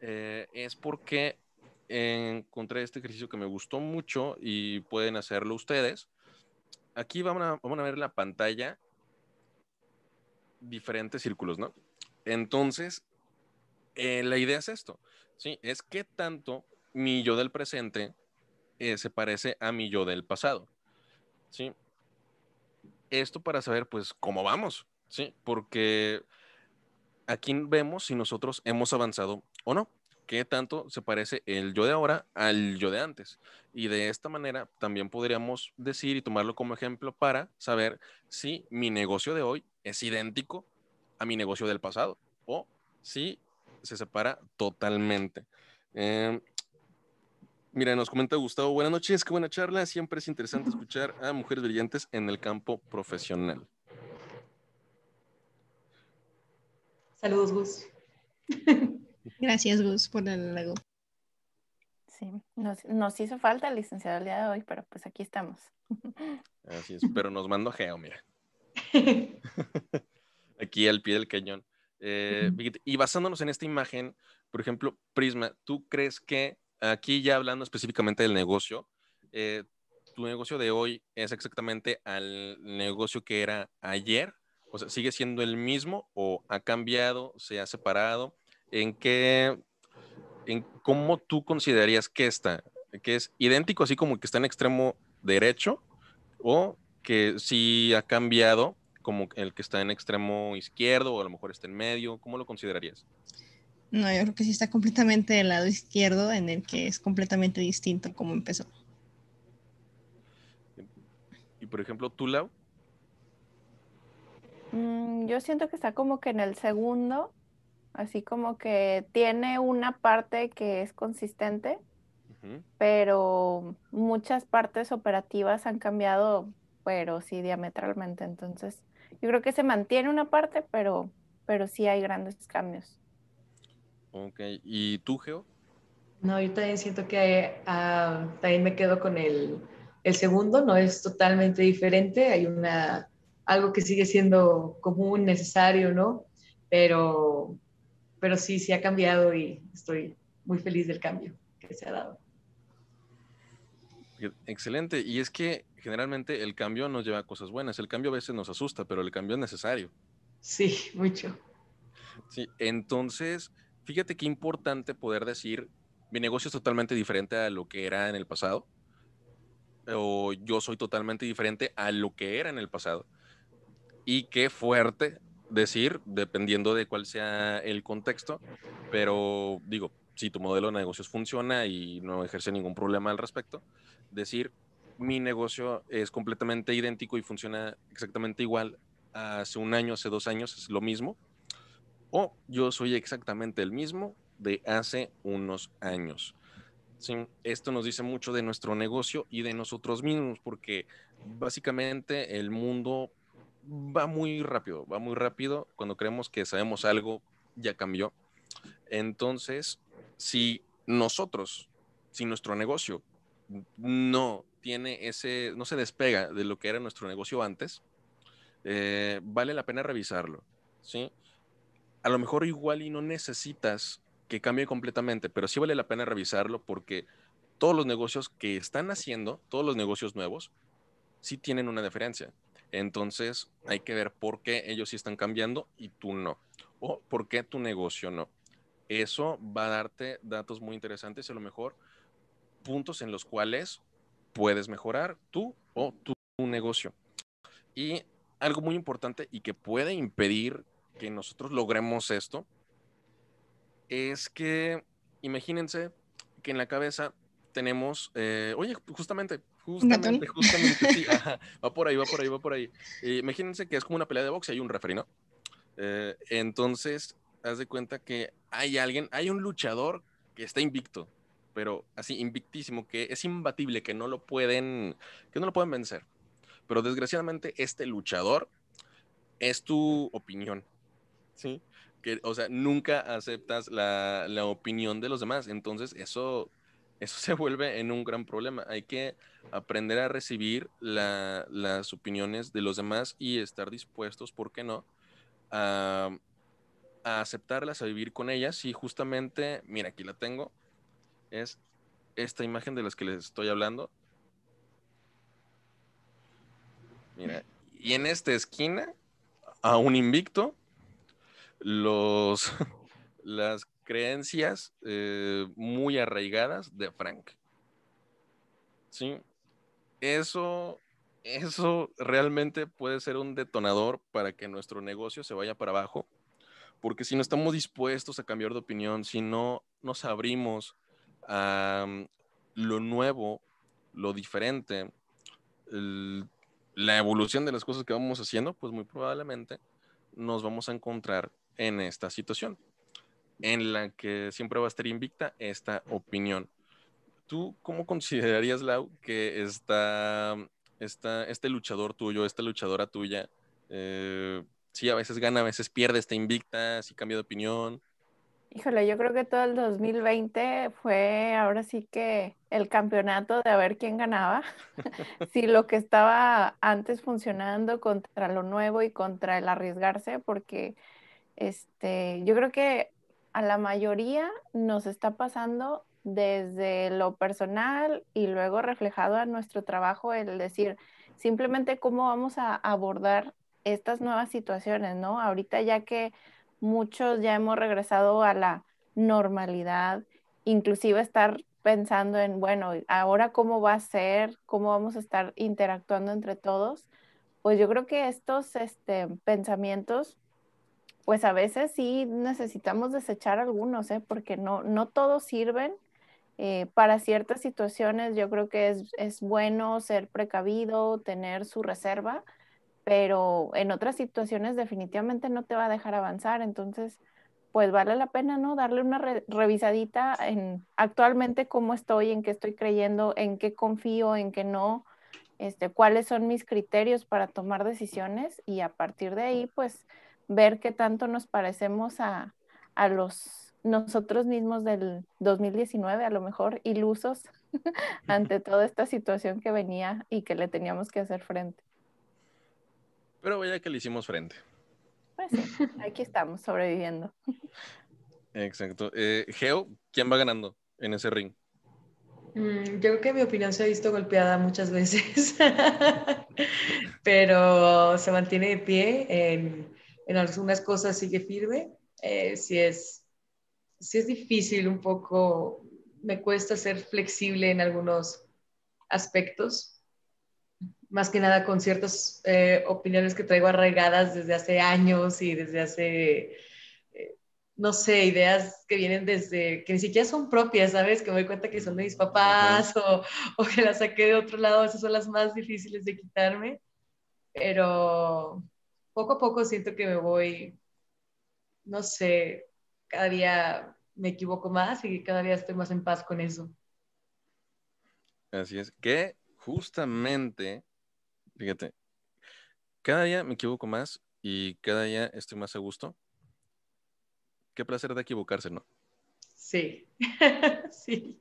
A: Eh, es porque encontré este ejercicio que me gustó mucho y pueden hacerlo ustedes. Aquí vamos a, ver en la pantalla diferentes círculos, ¿no? Entonces, eh, la idea es esto, ¿sí? Es qué tanto mi yo del presente eh, se parece a mi yo del pasado. ¿Sí? Esto para saber, pues, cómo vamos. ¿Sí? Porque aquí vemos si nosotros hemos avanzado o no. ¿Qué tanto se parece el yo de ahora al yo de antes? Y de esta manera también podríamos decir y tomarlo como ejemplo para saber si mi negocio de hoy es idéntico a mi negocio del pasado o si se separa totalmente. Em, Mira, nos comenta Gustavo, buenas noches, qué buena charla. Siempre es interesante escuchar a mujeres brillantes en el campo profesional.
D: Saludos, Gus.
B: Gracias, Gus, por el lago. Sí, nos, hizo falta el licenciado el día de hoy, pero pues aquí estamos.
A: Así es, pero nos mandó geo, mira. aquí al pie del cañón. Eh, y basándonos en esta imagen, por ejemplo, Prisma, ¿tú crees que aquí ya hablando específicamente del negocio, eh, tu negocio de hoy es exactamente al negocio que era ayer, o sea, sigue siendo el mismo o ha cambiado, se ha separado, en qué, en cómo tú considerarías que está, que es idéntico así como que está en extremo derecho o que sí ha cambiado como el que está en extremo izquierdo o a lo mejor está en medio, ¿cómo lo considerarías?
C: No, yo creo que sí está completamente del lado izquierdo, en el que es completamente distinto como empezó.
A: Y por ejemplo, tu lado?
B: Mm, yo siento que está como que en el segundo, así como que tiene una parte que es consistente, pero muchas partes operativas han cambiado, pero sí diametralmente. Entonces, yo creo que se mantiene una parte, pero, pero sí hay grandes cambios.
A: Ok, ¿y tú, Geo?
B: No, yo también siento que ah,
D: también me quedo con el, el, segundo, no es totalmente diferente, hay una, algo que sigue siendo común, necesario, ¿no? Pero, pero sí, sí ha cambiado y estoy muy feliz del cambio que se ha dado.
A: Excelente, y es que generalmente el cambio nos lleva a cosas buenas, el cambio a veces nos asusta, pero el cambio es necesario. Sí, mucho. Sí, entonces fíjate qué importante poder decir, mi negocio es totalmente diferente a lo que era en el pasado, o yo soy totalmente diferente a lo que era en el pasado. Y qué fuerte decir, dependiendo de cuál sea el contexto, pero digo, si tu modelo de negocios funciona y no ejerce ningún problema al respecto, decir, mi negocio es completamente idéntico y funciona exactamente igual hace un año, hace dos años, es lo mismo, o yo soy exactamente el mismo de hace unos años. Sí, esto nos dice mucho de nuestro negocio y de nosotros mismos, porque básicamente el mundo va muy rápido, va muy rápido. Cuando creemos que sabemos algo, ya cambió. Entonces, si nosotros, si nuestro negocio no tiene ese, no se despega de lo que era nuestro negocio antes, eh, vale la pena revisarlo, ¿sí? sí a lo mejor igual y no necesitas que cambie completamente, pero sí vale la pena revisarlo porque todos los negocios que están haciendo, todos los negocios nuevos, sí tienen una diferencia. Entonces hay que ver por qué ellos sí están cambiando y tú no, o por qué tu negocio no. Eso va a darte datos muy interesantes y a lo mejor puntos en los cuales puedes mejorar tú o tu negocio. Y algo muy importante y que puede impedir que nosotros logremos esto es que, imagínense que en la cabeza tenemos, eh, oye, justamente, justamente,
B: justamente,
A: va por ahí, va por ahí, va por ahí. imagínense que es como una pelea de boxe, hay un referee, eh, entonces, haz de cuenta que hay alguien, hay un luchador que está invicto, pero así invictísimo, que es imbatible, que no lo pueden, que no lo pueden vencer. Pero desgraciadamente este luchador es tu opinión, que, o sea, nunca aceptas la, opinión de los demás. Entonces, eso eso se vuelve en un gran problema. Hay que aprender a recibir las opiniones de los demás y estar dispuestos, ¿por qué no?, a, a, aceptarlas, a vivir con ellas. Y justamente, mira, aquí la tengo, es esta imagen de las que les estoy hablando. Mira, y en esta esquina, a un invicto, los, las creencias eh, muy arraigadas de Frank. ¿Sí? Eso, eso realmente puede ser un detonador para que nuestro negocio se vaya para abajo, porque si no estamos dispuestos a cambiar de opinión, si no nos abrimos a mm, lo nuevo, lo diferente, la evolución de las cosas que vamos haciendo, pues muy probablemente nos vamos a encontrar en esta situación, en la que siempre va a estar invicta esta opinión. ¿Tú cómo considerarías, Lau, que esta, esta este luchador tuyo, esta luchadora tuya, si eh, sí, a veces gana, a veces pierde, está invicta, si cambia de opinión.
B: Híjole, yo creo que todo el 2020 fue ahora sí que el campeonato de a ver quién ganaba. si lo que estaba antes funcionando contra lo nuevo y contra el arriesgarse, porque este, yo creo que a la mayoría nos está pasando desde lo personal y luego reflejado a nuestro trabajo el decir simplemente cómo vamos a abordar estas nuevas situaciones, ¿no? Ahorita ya que muchos ya hemos regresado a la normalidad, inclusive estar pensando en, bueno, ahora cómo va a ser, cómo vamos a estar interactuando entre todos, pues yo creo que estos este, pensamientos pues a veces sí necesitamos desechar algunos, ¿eh? porque no, todos sirven. Eh, para ciertas situaciones yo creo que es, bueno ser precavido, tener su reserva, pero en otras situaciones definitivamente no te va a dejar avanzar. Entonces, pues vale la pena, ¿no? Darle una revisadita en actualmente cómo estoy, en qué estoy creyendo, en qué confío, en qué no, este, cuáles son mis criterios para tomar decisiones y a partir de ahí, pues ver qué tanto nos parecemos a, los nosotros mismos del 2019, a lo mejor ilusos ante toda esta situación que venía y que le teníamos que hacer frente.
A: Pero vaya que le hicimos frente.
B: Pues sí, aquí estamos sobreviviendo.
A: Exacto. Eh, Geo, ¿quién va ganando en ese ring?
B: Mm, yo creo que mi
D: opinión se ha visto golpeada muchas veces, pero se mantiene de pie en en algunas cosas sigue firme. Eh, si, es, si es difícil un poco, me cuesta ser flexible en algunos aspectos, más que nada con ciertas eh, opiniones que traigo arraigadas desde hace años y desde hace, eh, no sé, ideas que vienen desde, que ni siquiera son propias, ¿sabes? Que me doy cuenta que son de mis papás o, o, que las saqué de otro lado, esas son las más difíciles de quitarme, pero poco a poco siento que me voy, no sé, cada día me equivoco más y cada día estoy más en paz con eso.
A: Así es, que justamente, fíjate, cada día me equivoco más y cada día estoy más a gusto. Qué placer de equivocarse, ¿no?
D: Sí, sí.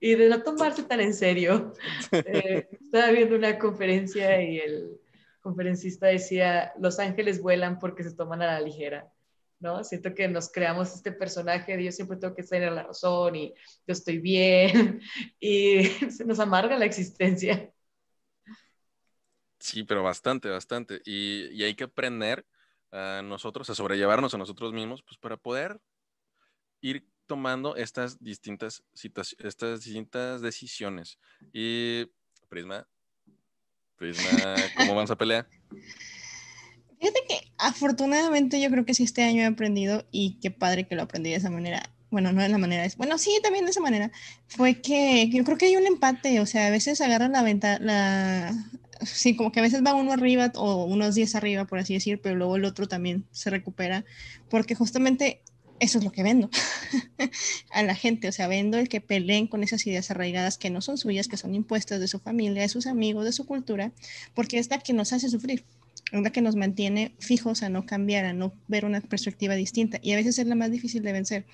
D: Y de no tomarse tan en serio.
C: Eh,
D: estaba viendo una conferencia y el, conferencista decía, los ángeles vuelan porque se toman a la ligera, ¿no? Siento que nos creamos este personaje de yo siempre tengo que estar en la razón y yo estoy bien y se nos amarga la existencia.
A: Sí, pero bastante, bastante. Y, hay que aprender a nosotros, a sobrellevarnos a nosotros mismos, pues para poder ir tomando estas distintas estas distintas decisiones. Y Prisma, ¿cómo van a pelear?
C: Fíjate que afortunadamente yo creo que sí este año he aprendido y qué padre que lo aprendí de esa manera. Bueno, no de la manera, es bueno, sí, también de esa manera. Fue que yo creo que hay un empate, o sea, a veces agarran la venta, la, sí, como que a veces va uno arriba o unos 10 arriba, por así decir, pero luego el otro también se recupera, porque justamente eso es lo que vendo a la gente, o sea, vendo el que peleen con esas ideas arraigadas que no son suyas, que son impuestas de su familia, de sus amigos, de su cultura, porque es la que nos hace sufrir, es la que nos mantiene fijos a no cambiar, a no ver una perspectiva distinta y a veces es la más difícil de vencer.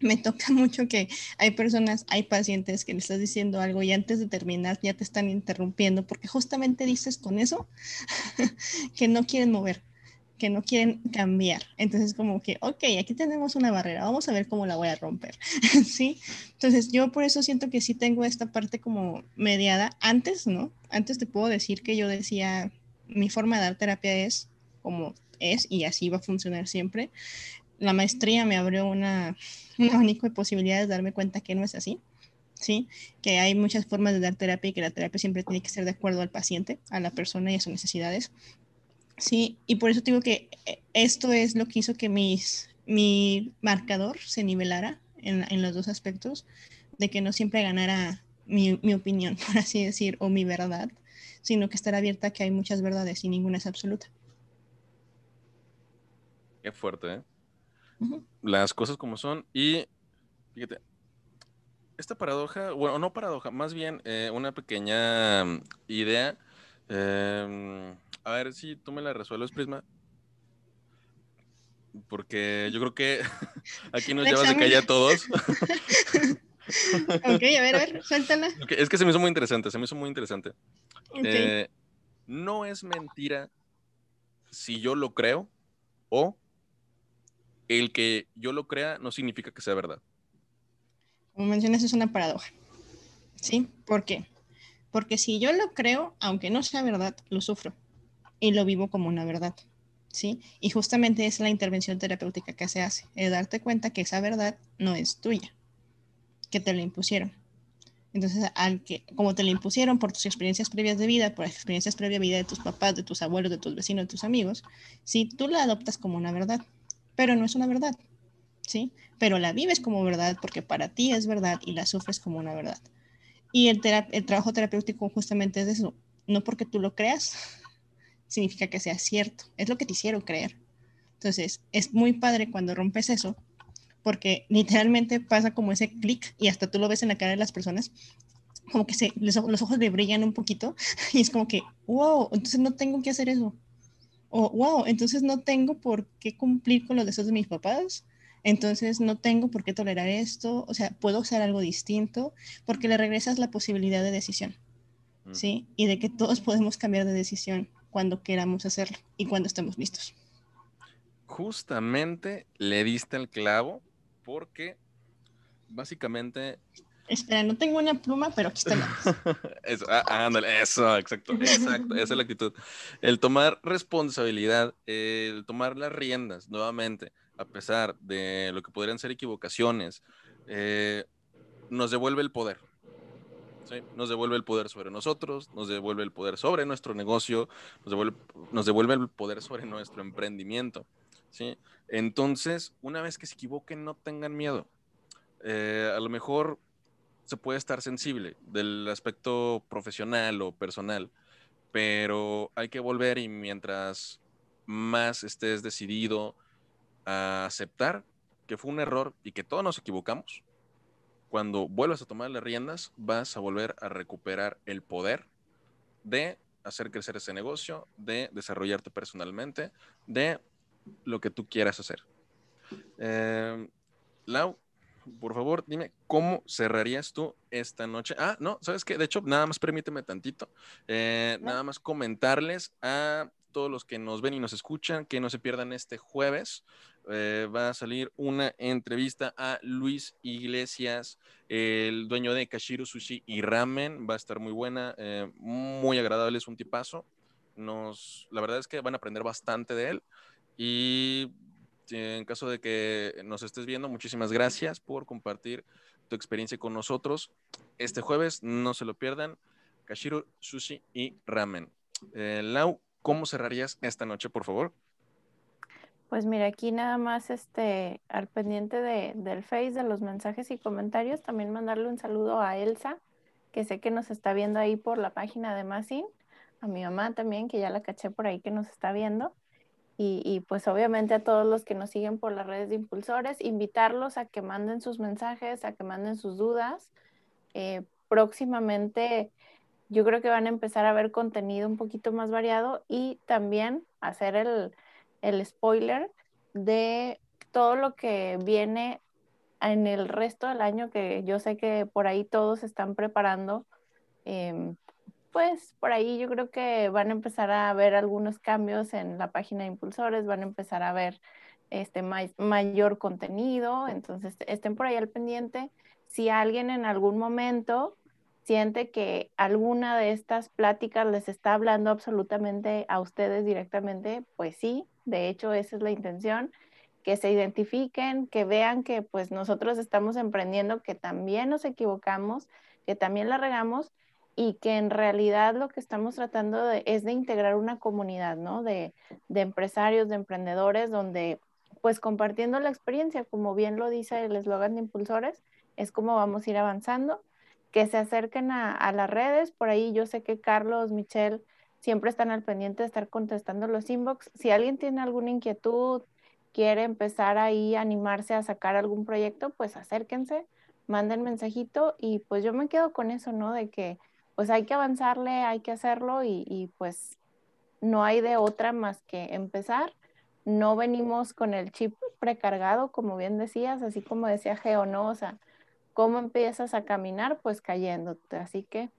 C: Me toca mucho que hay personas, hay pacientes que le estás diciendo algo y antes de terminar ya te están interrumpiendo porque justamente dices con eso que no quieren mover que no quieren cambiar. Entonces, como que, ok, aquí tenemos una barrera, vamos a ver cómo la voy a romper, ¿sí? Entonces, yo por eso siento que sí tengo esta parte como mediada. Antes, ¿no? Antes te puedo decir que yo decía, mi forma de dar terapia es como es y así va a funcionar siempre. La maestría me abrió una, un posibilidad de posibilidades de darme cuenta que no es así. ¿sí? Que hay muchas formas de dar terapia y que la terapia siempre tiene que ser de acuerdo al paciente, a la persona y a sus necesidades. Sí, y por eso digo que eh, esto es lo que hizo que mis, mi marcador se nivelara en, en los dos aspectos, de que no siempre ganara mi, mi, opinión, por así decir, o mi verdad, sino que estar abierta a que hay muchas verdades y ninguna es absoluta.
A: Qué fuerte, ¿eh? Las cosas como son y, fíjate, esta paradoja, bueno, no paradoja, más bien eh, una pequeña mm, idea. Eh, a ver si tú me la resuelves, Prisma. Porque yo creo que aquí nos llevas de calle a todos.
C: ok, a ver, a ver, suéltala.
A: es que se me hizo muy interesante, se me hizo muy interesante. Eh, no es mentira si yo lo creo o el que yo lo crea no significa que sea verdad.
C: Como mencionas, es una paradoja. ¿Sí? ¿Por qué? Porque si yo lo creo, aunque no sea verdad, lo sufro y lo vivo como una verdad. ¿Sí? Y justamente es la intervención terapéutica que se hace, es darte cuenta que esa verdad no es tuya, que te la impusieron. Entonces, al que, como te la impusieron por tus experiencias previas de vida, por las experiencias previas de vida de tus papás, de tus abuelos, de tus vecinos, de tus amigos, tú la adoptas como una verdad, pero no es una verdad, ¿sí? Pero la vives como verdad porque para ti es verdad y la sufres como una verdad. Y el trabajo terapéutico justamente es eso, no porque tú lo creas, significa que sea cierto, es lo que te hicieron creer. Entonces, es muy padre cuando rompes eso, porque literalmente pasa como ese clic y hasta tú lo ves en la cara de las personas, como que se, los, los ojos le brillan un poquito y es como que, wow, entonces no tengo que hacer eso. O, wow, entonces no tengo por qué cumplir con los deseos de mis papás, entonces no tengo por qué tolerar esto, o sea, puedo hacer algo distinto, porque le regresas la posibilidad de decisión, mm. ¿sí? Y de que todos podemos cambiar de decisión cuando queramos hacerlo y cuando estemos listos.
A: Justamente le diste el clavo porque básicamente...
C: Espera, no tengo una pluma, pero aquí está
A: eso, ah, ándale, eso, exacto, exacto, esa es la actitud. El tomar responsabilidad, el tomar las riendas nuevamente, a pesar de lo que podrían ser equivocaciones, eh, nos devuelve el poder nos devuelve el poder sobre nosotros, nos devuelve el poder sobre nuestro negocio, nos devuelve, el poder sobre nuestro emprendimiento. ¿sí? Entonces, una vez que se equivoquen, no tengan miedo. Eh, a lo mejor se puede estar sensible del aspecto profesional o personal, pero hay que volver y mientras más estés decidido a aceptar que fue un error y que todos nos equivocamos, cuando vuelvas a tomar las riendas, vas a volver a recuperar el poder de hacer crecer ese negocio, de desarrollarte personalmente, de lo que tú quieras hacer. Eh, Lau, por favor, dime cómo cerrarías tú esta noche. Ah, no, sabes que, de hecho, nada más permíteme tantito, eh, nada más comentarles a todos los que nos ven y nos escuchan que no se pierdan este jueves eh, va a salir una entrevista a Luis Iglesias, el dueño de Kashiro Sushi y Ramen. Va a estar muy buena, eh, muy agradable, es un tipazo. Nos, la verdad es que van a aprender bastante de él. Y en caso de que nos estés viendo, muchísimas gracias por compartir tu experiencia con nosotros. Este jueves, no se lo pierdan, Kashiro Sushi y Ramen. Eh, Lau, ¿cómo cerrarías esta noche, por favor?
B: Pues mira, aquí nada más este, al pendiente de, del Face, de los mensajes y comentarios, también mandarle un saludo a Elsa, que sé que nos está viendo ahí por la página de Massin, a mi mamá también, que ya la caché por ahí que nos está viendo, y, pues obviamente a todos los que nos siguen por las redes de impulsores, invitarlos a que manden sus mensajes, a que manden sus dudas. Eh, próximamente yo creo que van a empezar a ver contenido un poquito más variado y también hacer el el spoiler de todo lo que viene en el resto del año, que yo sé que por ahí todos están preparando. Em, pues por ahí yo creo que van a empezar a ver algunos cambios en la página de impulsores, van a empezar a ver este mayor contenido, entonces estén por ahí al pendiente. Si alguien en algún momento siente que alguna de estas pláticas les está hablando absolutamente a ustedes directamente, pues sí, de hecho esa es la intención, que se identifiquen, que vean que pues nosotros estamos emprendiendo, que también nos equivocamos, que también la regamos y que en realidad lo que estamos tratando es de integrar una comunidad, ¿no? De, de empresarios, de emprendedores, donde pues compartiendo la experiencia, como bien lo dice el eslogan de Impulsores, es como vamos a ir avanzando que se acerquen a, las redes. Por ahí yo sé que Carlos, Michelle, siempre están al pendiente de estar contestando los inbox. Si alguien tiene alguna inquietud, quiere empezar ahí, animarse a sacar algún proyecto, pues acérquense, manden mensajito y pues yo me quedo con eso, ¿no? De que pues hay que avanzarle, hay que hacerlo y, pues no hay de otra más que empezar. No venimos con el chip precargado, como bien decías, así como decía Geo, ¿no? ¿Cómo empiezas a caminar? Pues cayéndote. Así que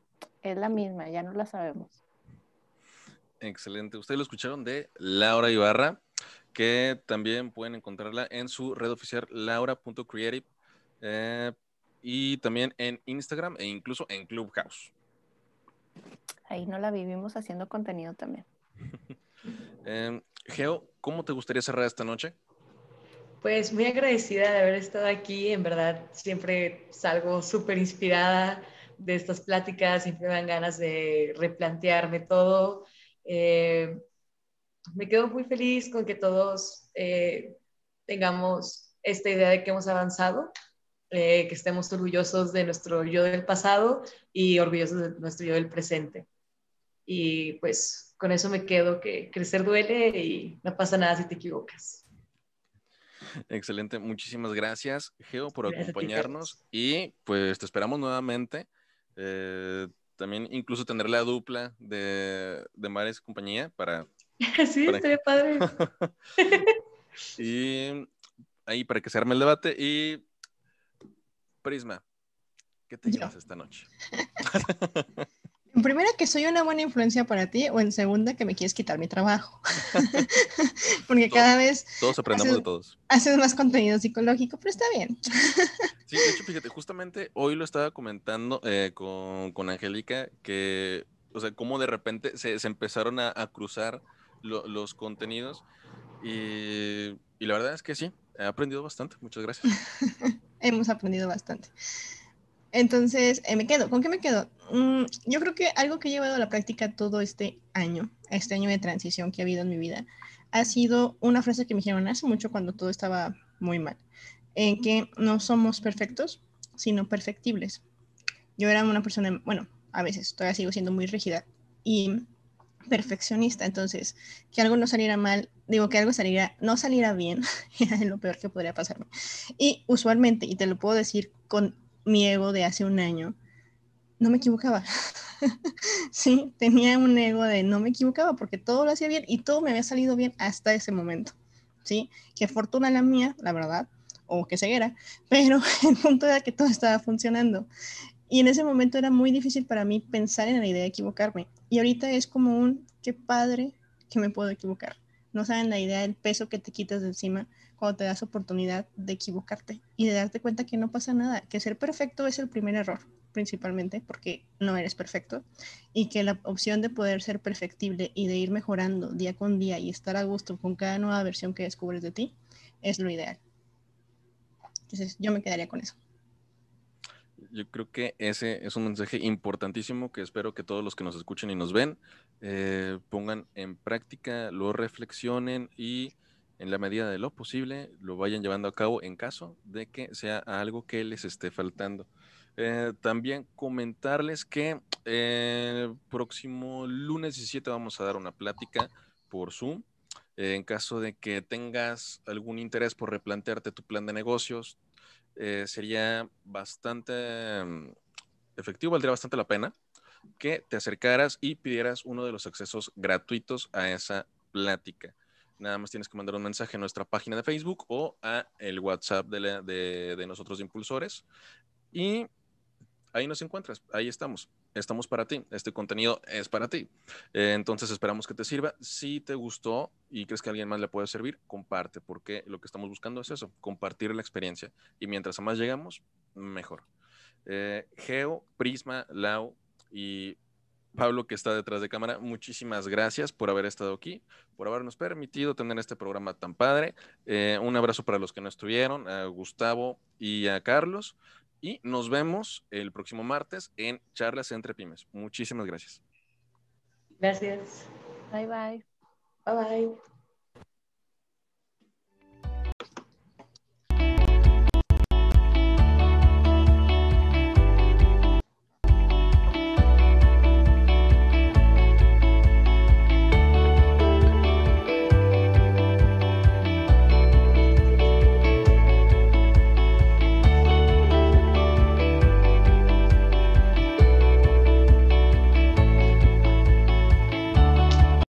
B: es la misma, ya no la sabemos.
A: Excelente. Ustedes lo escucharon de Laura Ibarra, que también pueden encontrarla en su red oficial laura.creative eh, y también en Instagram e incluso en Clubhouse.
B: Ahí no la vivimos haciendo contenido también.
A: Eh, Geo, ¿cómo te gustaría cerrar esta noche?
B: Pues muy agradecida de haber estado
D: aquí, en verdad siempre salgo súper inspirada de estas pláticas, siempre me dan ganas de replantearme todo. Eh, me quedo muy feliz con que todos eh, tengamos esta idea de que hemos avanzado, eh, que estemos orgullosos de nuestro yo del pasado y orgullosos de nuestro yo del presente. Y pues con eso me quedo, que crecer duele y no pasa nada si te equivocas.
A: Excelente, muchísimas gracias, Geo, por acompañarnos y pues te esperamos nuevamente. Eh, también incluso tener la dupla de, de Mares compañía para...
D: sí,
B: padre.
A: y ahí para que se arme el debate y Prisma, ¿qué te esta noche?
C: En primera, que soy una buena influencia para ti, o en segunda, que me quieres quitar mi trabajo. Porque cada vez. Todos aprendamos de todos. Haces más contenido psicológico, pero está bien.
A: sí, de hecho, fíjate, justamente hoy lo estaba comentando eh, con, con Angélica, que, o sea, cómo de repente se, se empezaron a, a cruzar los contenidos. Y, y la verdad es que sí, he aprendido bastante. Muchas gracias.
C: Hemos aprendido bastante. Entonces, eh, me quedo. ¿Con qué me quedo? Mm, yo creo que algo que he llevado a la práctica todo este año, este año de transición que ha habido en mi vida, ha sido una frase que me dijeron hace mucho cuando todo estaba muy mal, en que no somos perfectos, sino perfectibles. Yo era una persona, bueno, a veces todavía sigo siendo muy rígida y perfeccionista, entonces que algo no saliera mal, digo que algo saliera, no saliera bien, era lo peor que podría pasarme. Y usualmente, y te lo puedo decir con mi ego de hace un año, no me equivocaba. sí, tenía un ego de no me equivocaba porque todo lo hacía bien y todo me había salido bien hasta ese momento. Sí, que fortuna la mía, la verdad, o que ceguera, pero el punto era que todo estaba funcionando. Y en ese momento era muy difícil para mí pensar en la idea de equivocarme. Y ahorita es como un, qué padre que me puedo equivocar. No saben la idea del peso que te quitas de encima cuando te das oportunidad de equivocarte y de darte cuenta que no pasa nada, que ser perfecto es el primer error, principalmente porque no eres perfecto y que la opción de poder ser perfectible y de ir mejorando día con día y estar a gusto con cada nueva versión que descubres de ti es lo ideal. Entonces, yo me quedaría con eso.
A: Yo creo que ese es un mensaje importantísimo que espero que todos los que nos escuchen y nos ven eh, pongan en práctica, lo reflexionen y en la medida de lo posible, lo vayan llevando a cabo en caso de que sea algo que les esté faltando. Eh, también comentarles que el eh, próximo lunes 17 vamos a dar una plática por Zoom. Eh, en caso de que tengas algún interés por replantearte tu plan de negocios, sería bastante mm, efectivo, valdría bastante la pena que te acercaras y pidieras uno de los accesos gratuitos a esa plática nada más tienes que mandar un mensaje a nuestra página de Facebook o a el WhatsApp de, nosotros impulsores. Y ahí nos encuentras, ahí estamos. Estamos para ti, este contenido es para ti. Eh, entonces esperamos que te sirva. Si te gustó y crees que a alguien más le puede servir, comparte, porque lo que estamos buscando es eso, compartir la experiencia. Y mientras más llegamos, mejor. Eh, Geo, Prisma, Lau y Pablo, que está detrás de cámara, muchísimas gracias por haber estado aquí, por habernos permitido tener este programa tan padre. Eh, un abrazo para los que no estuvieron, a Gustavo y a Carlos. Y nos vemos el próximo martes en Charlas entre Pymes. Muchísimas gracias.
D: Gracias. Bye bye. Bye bye.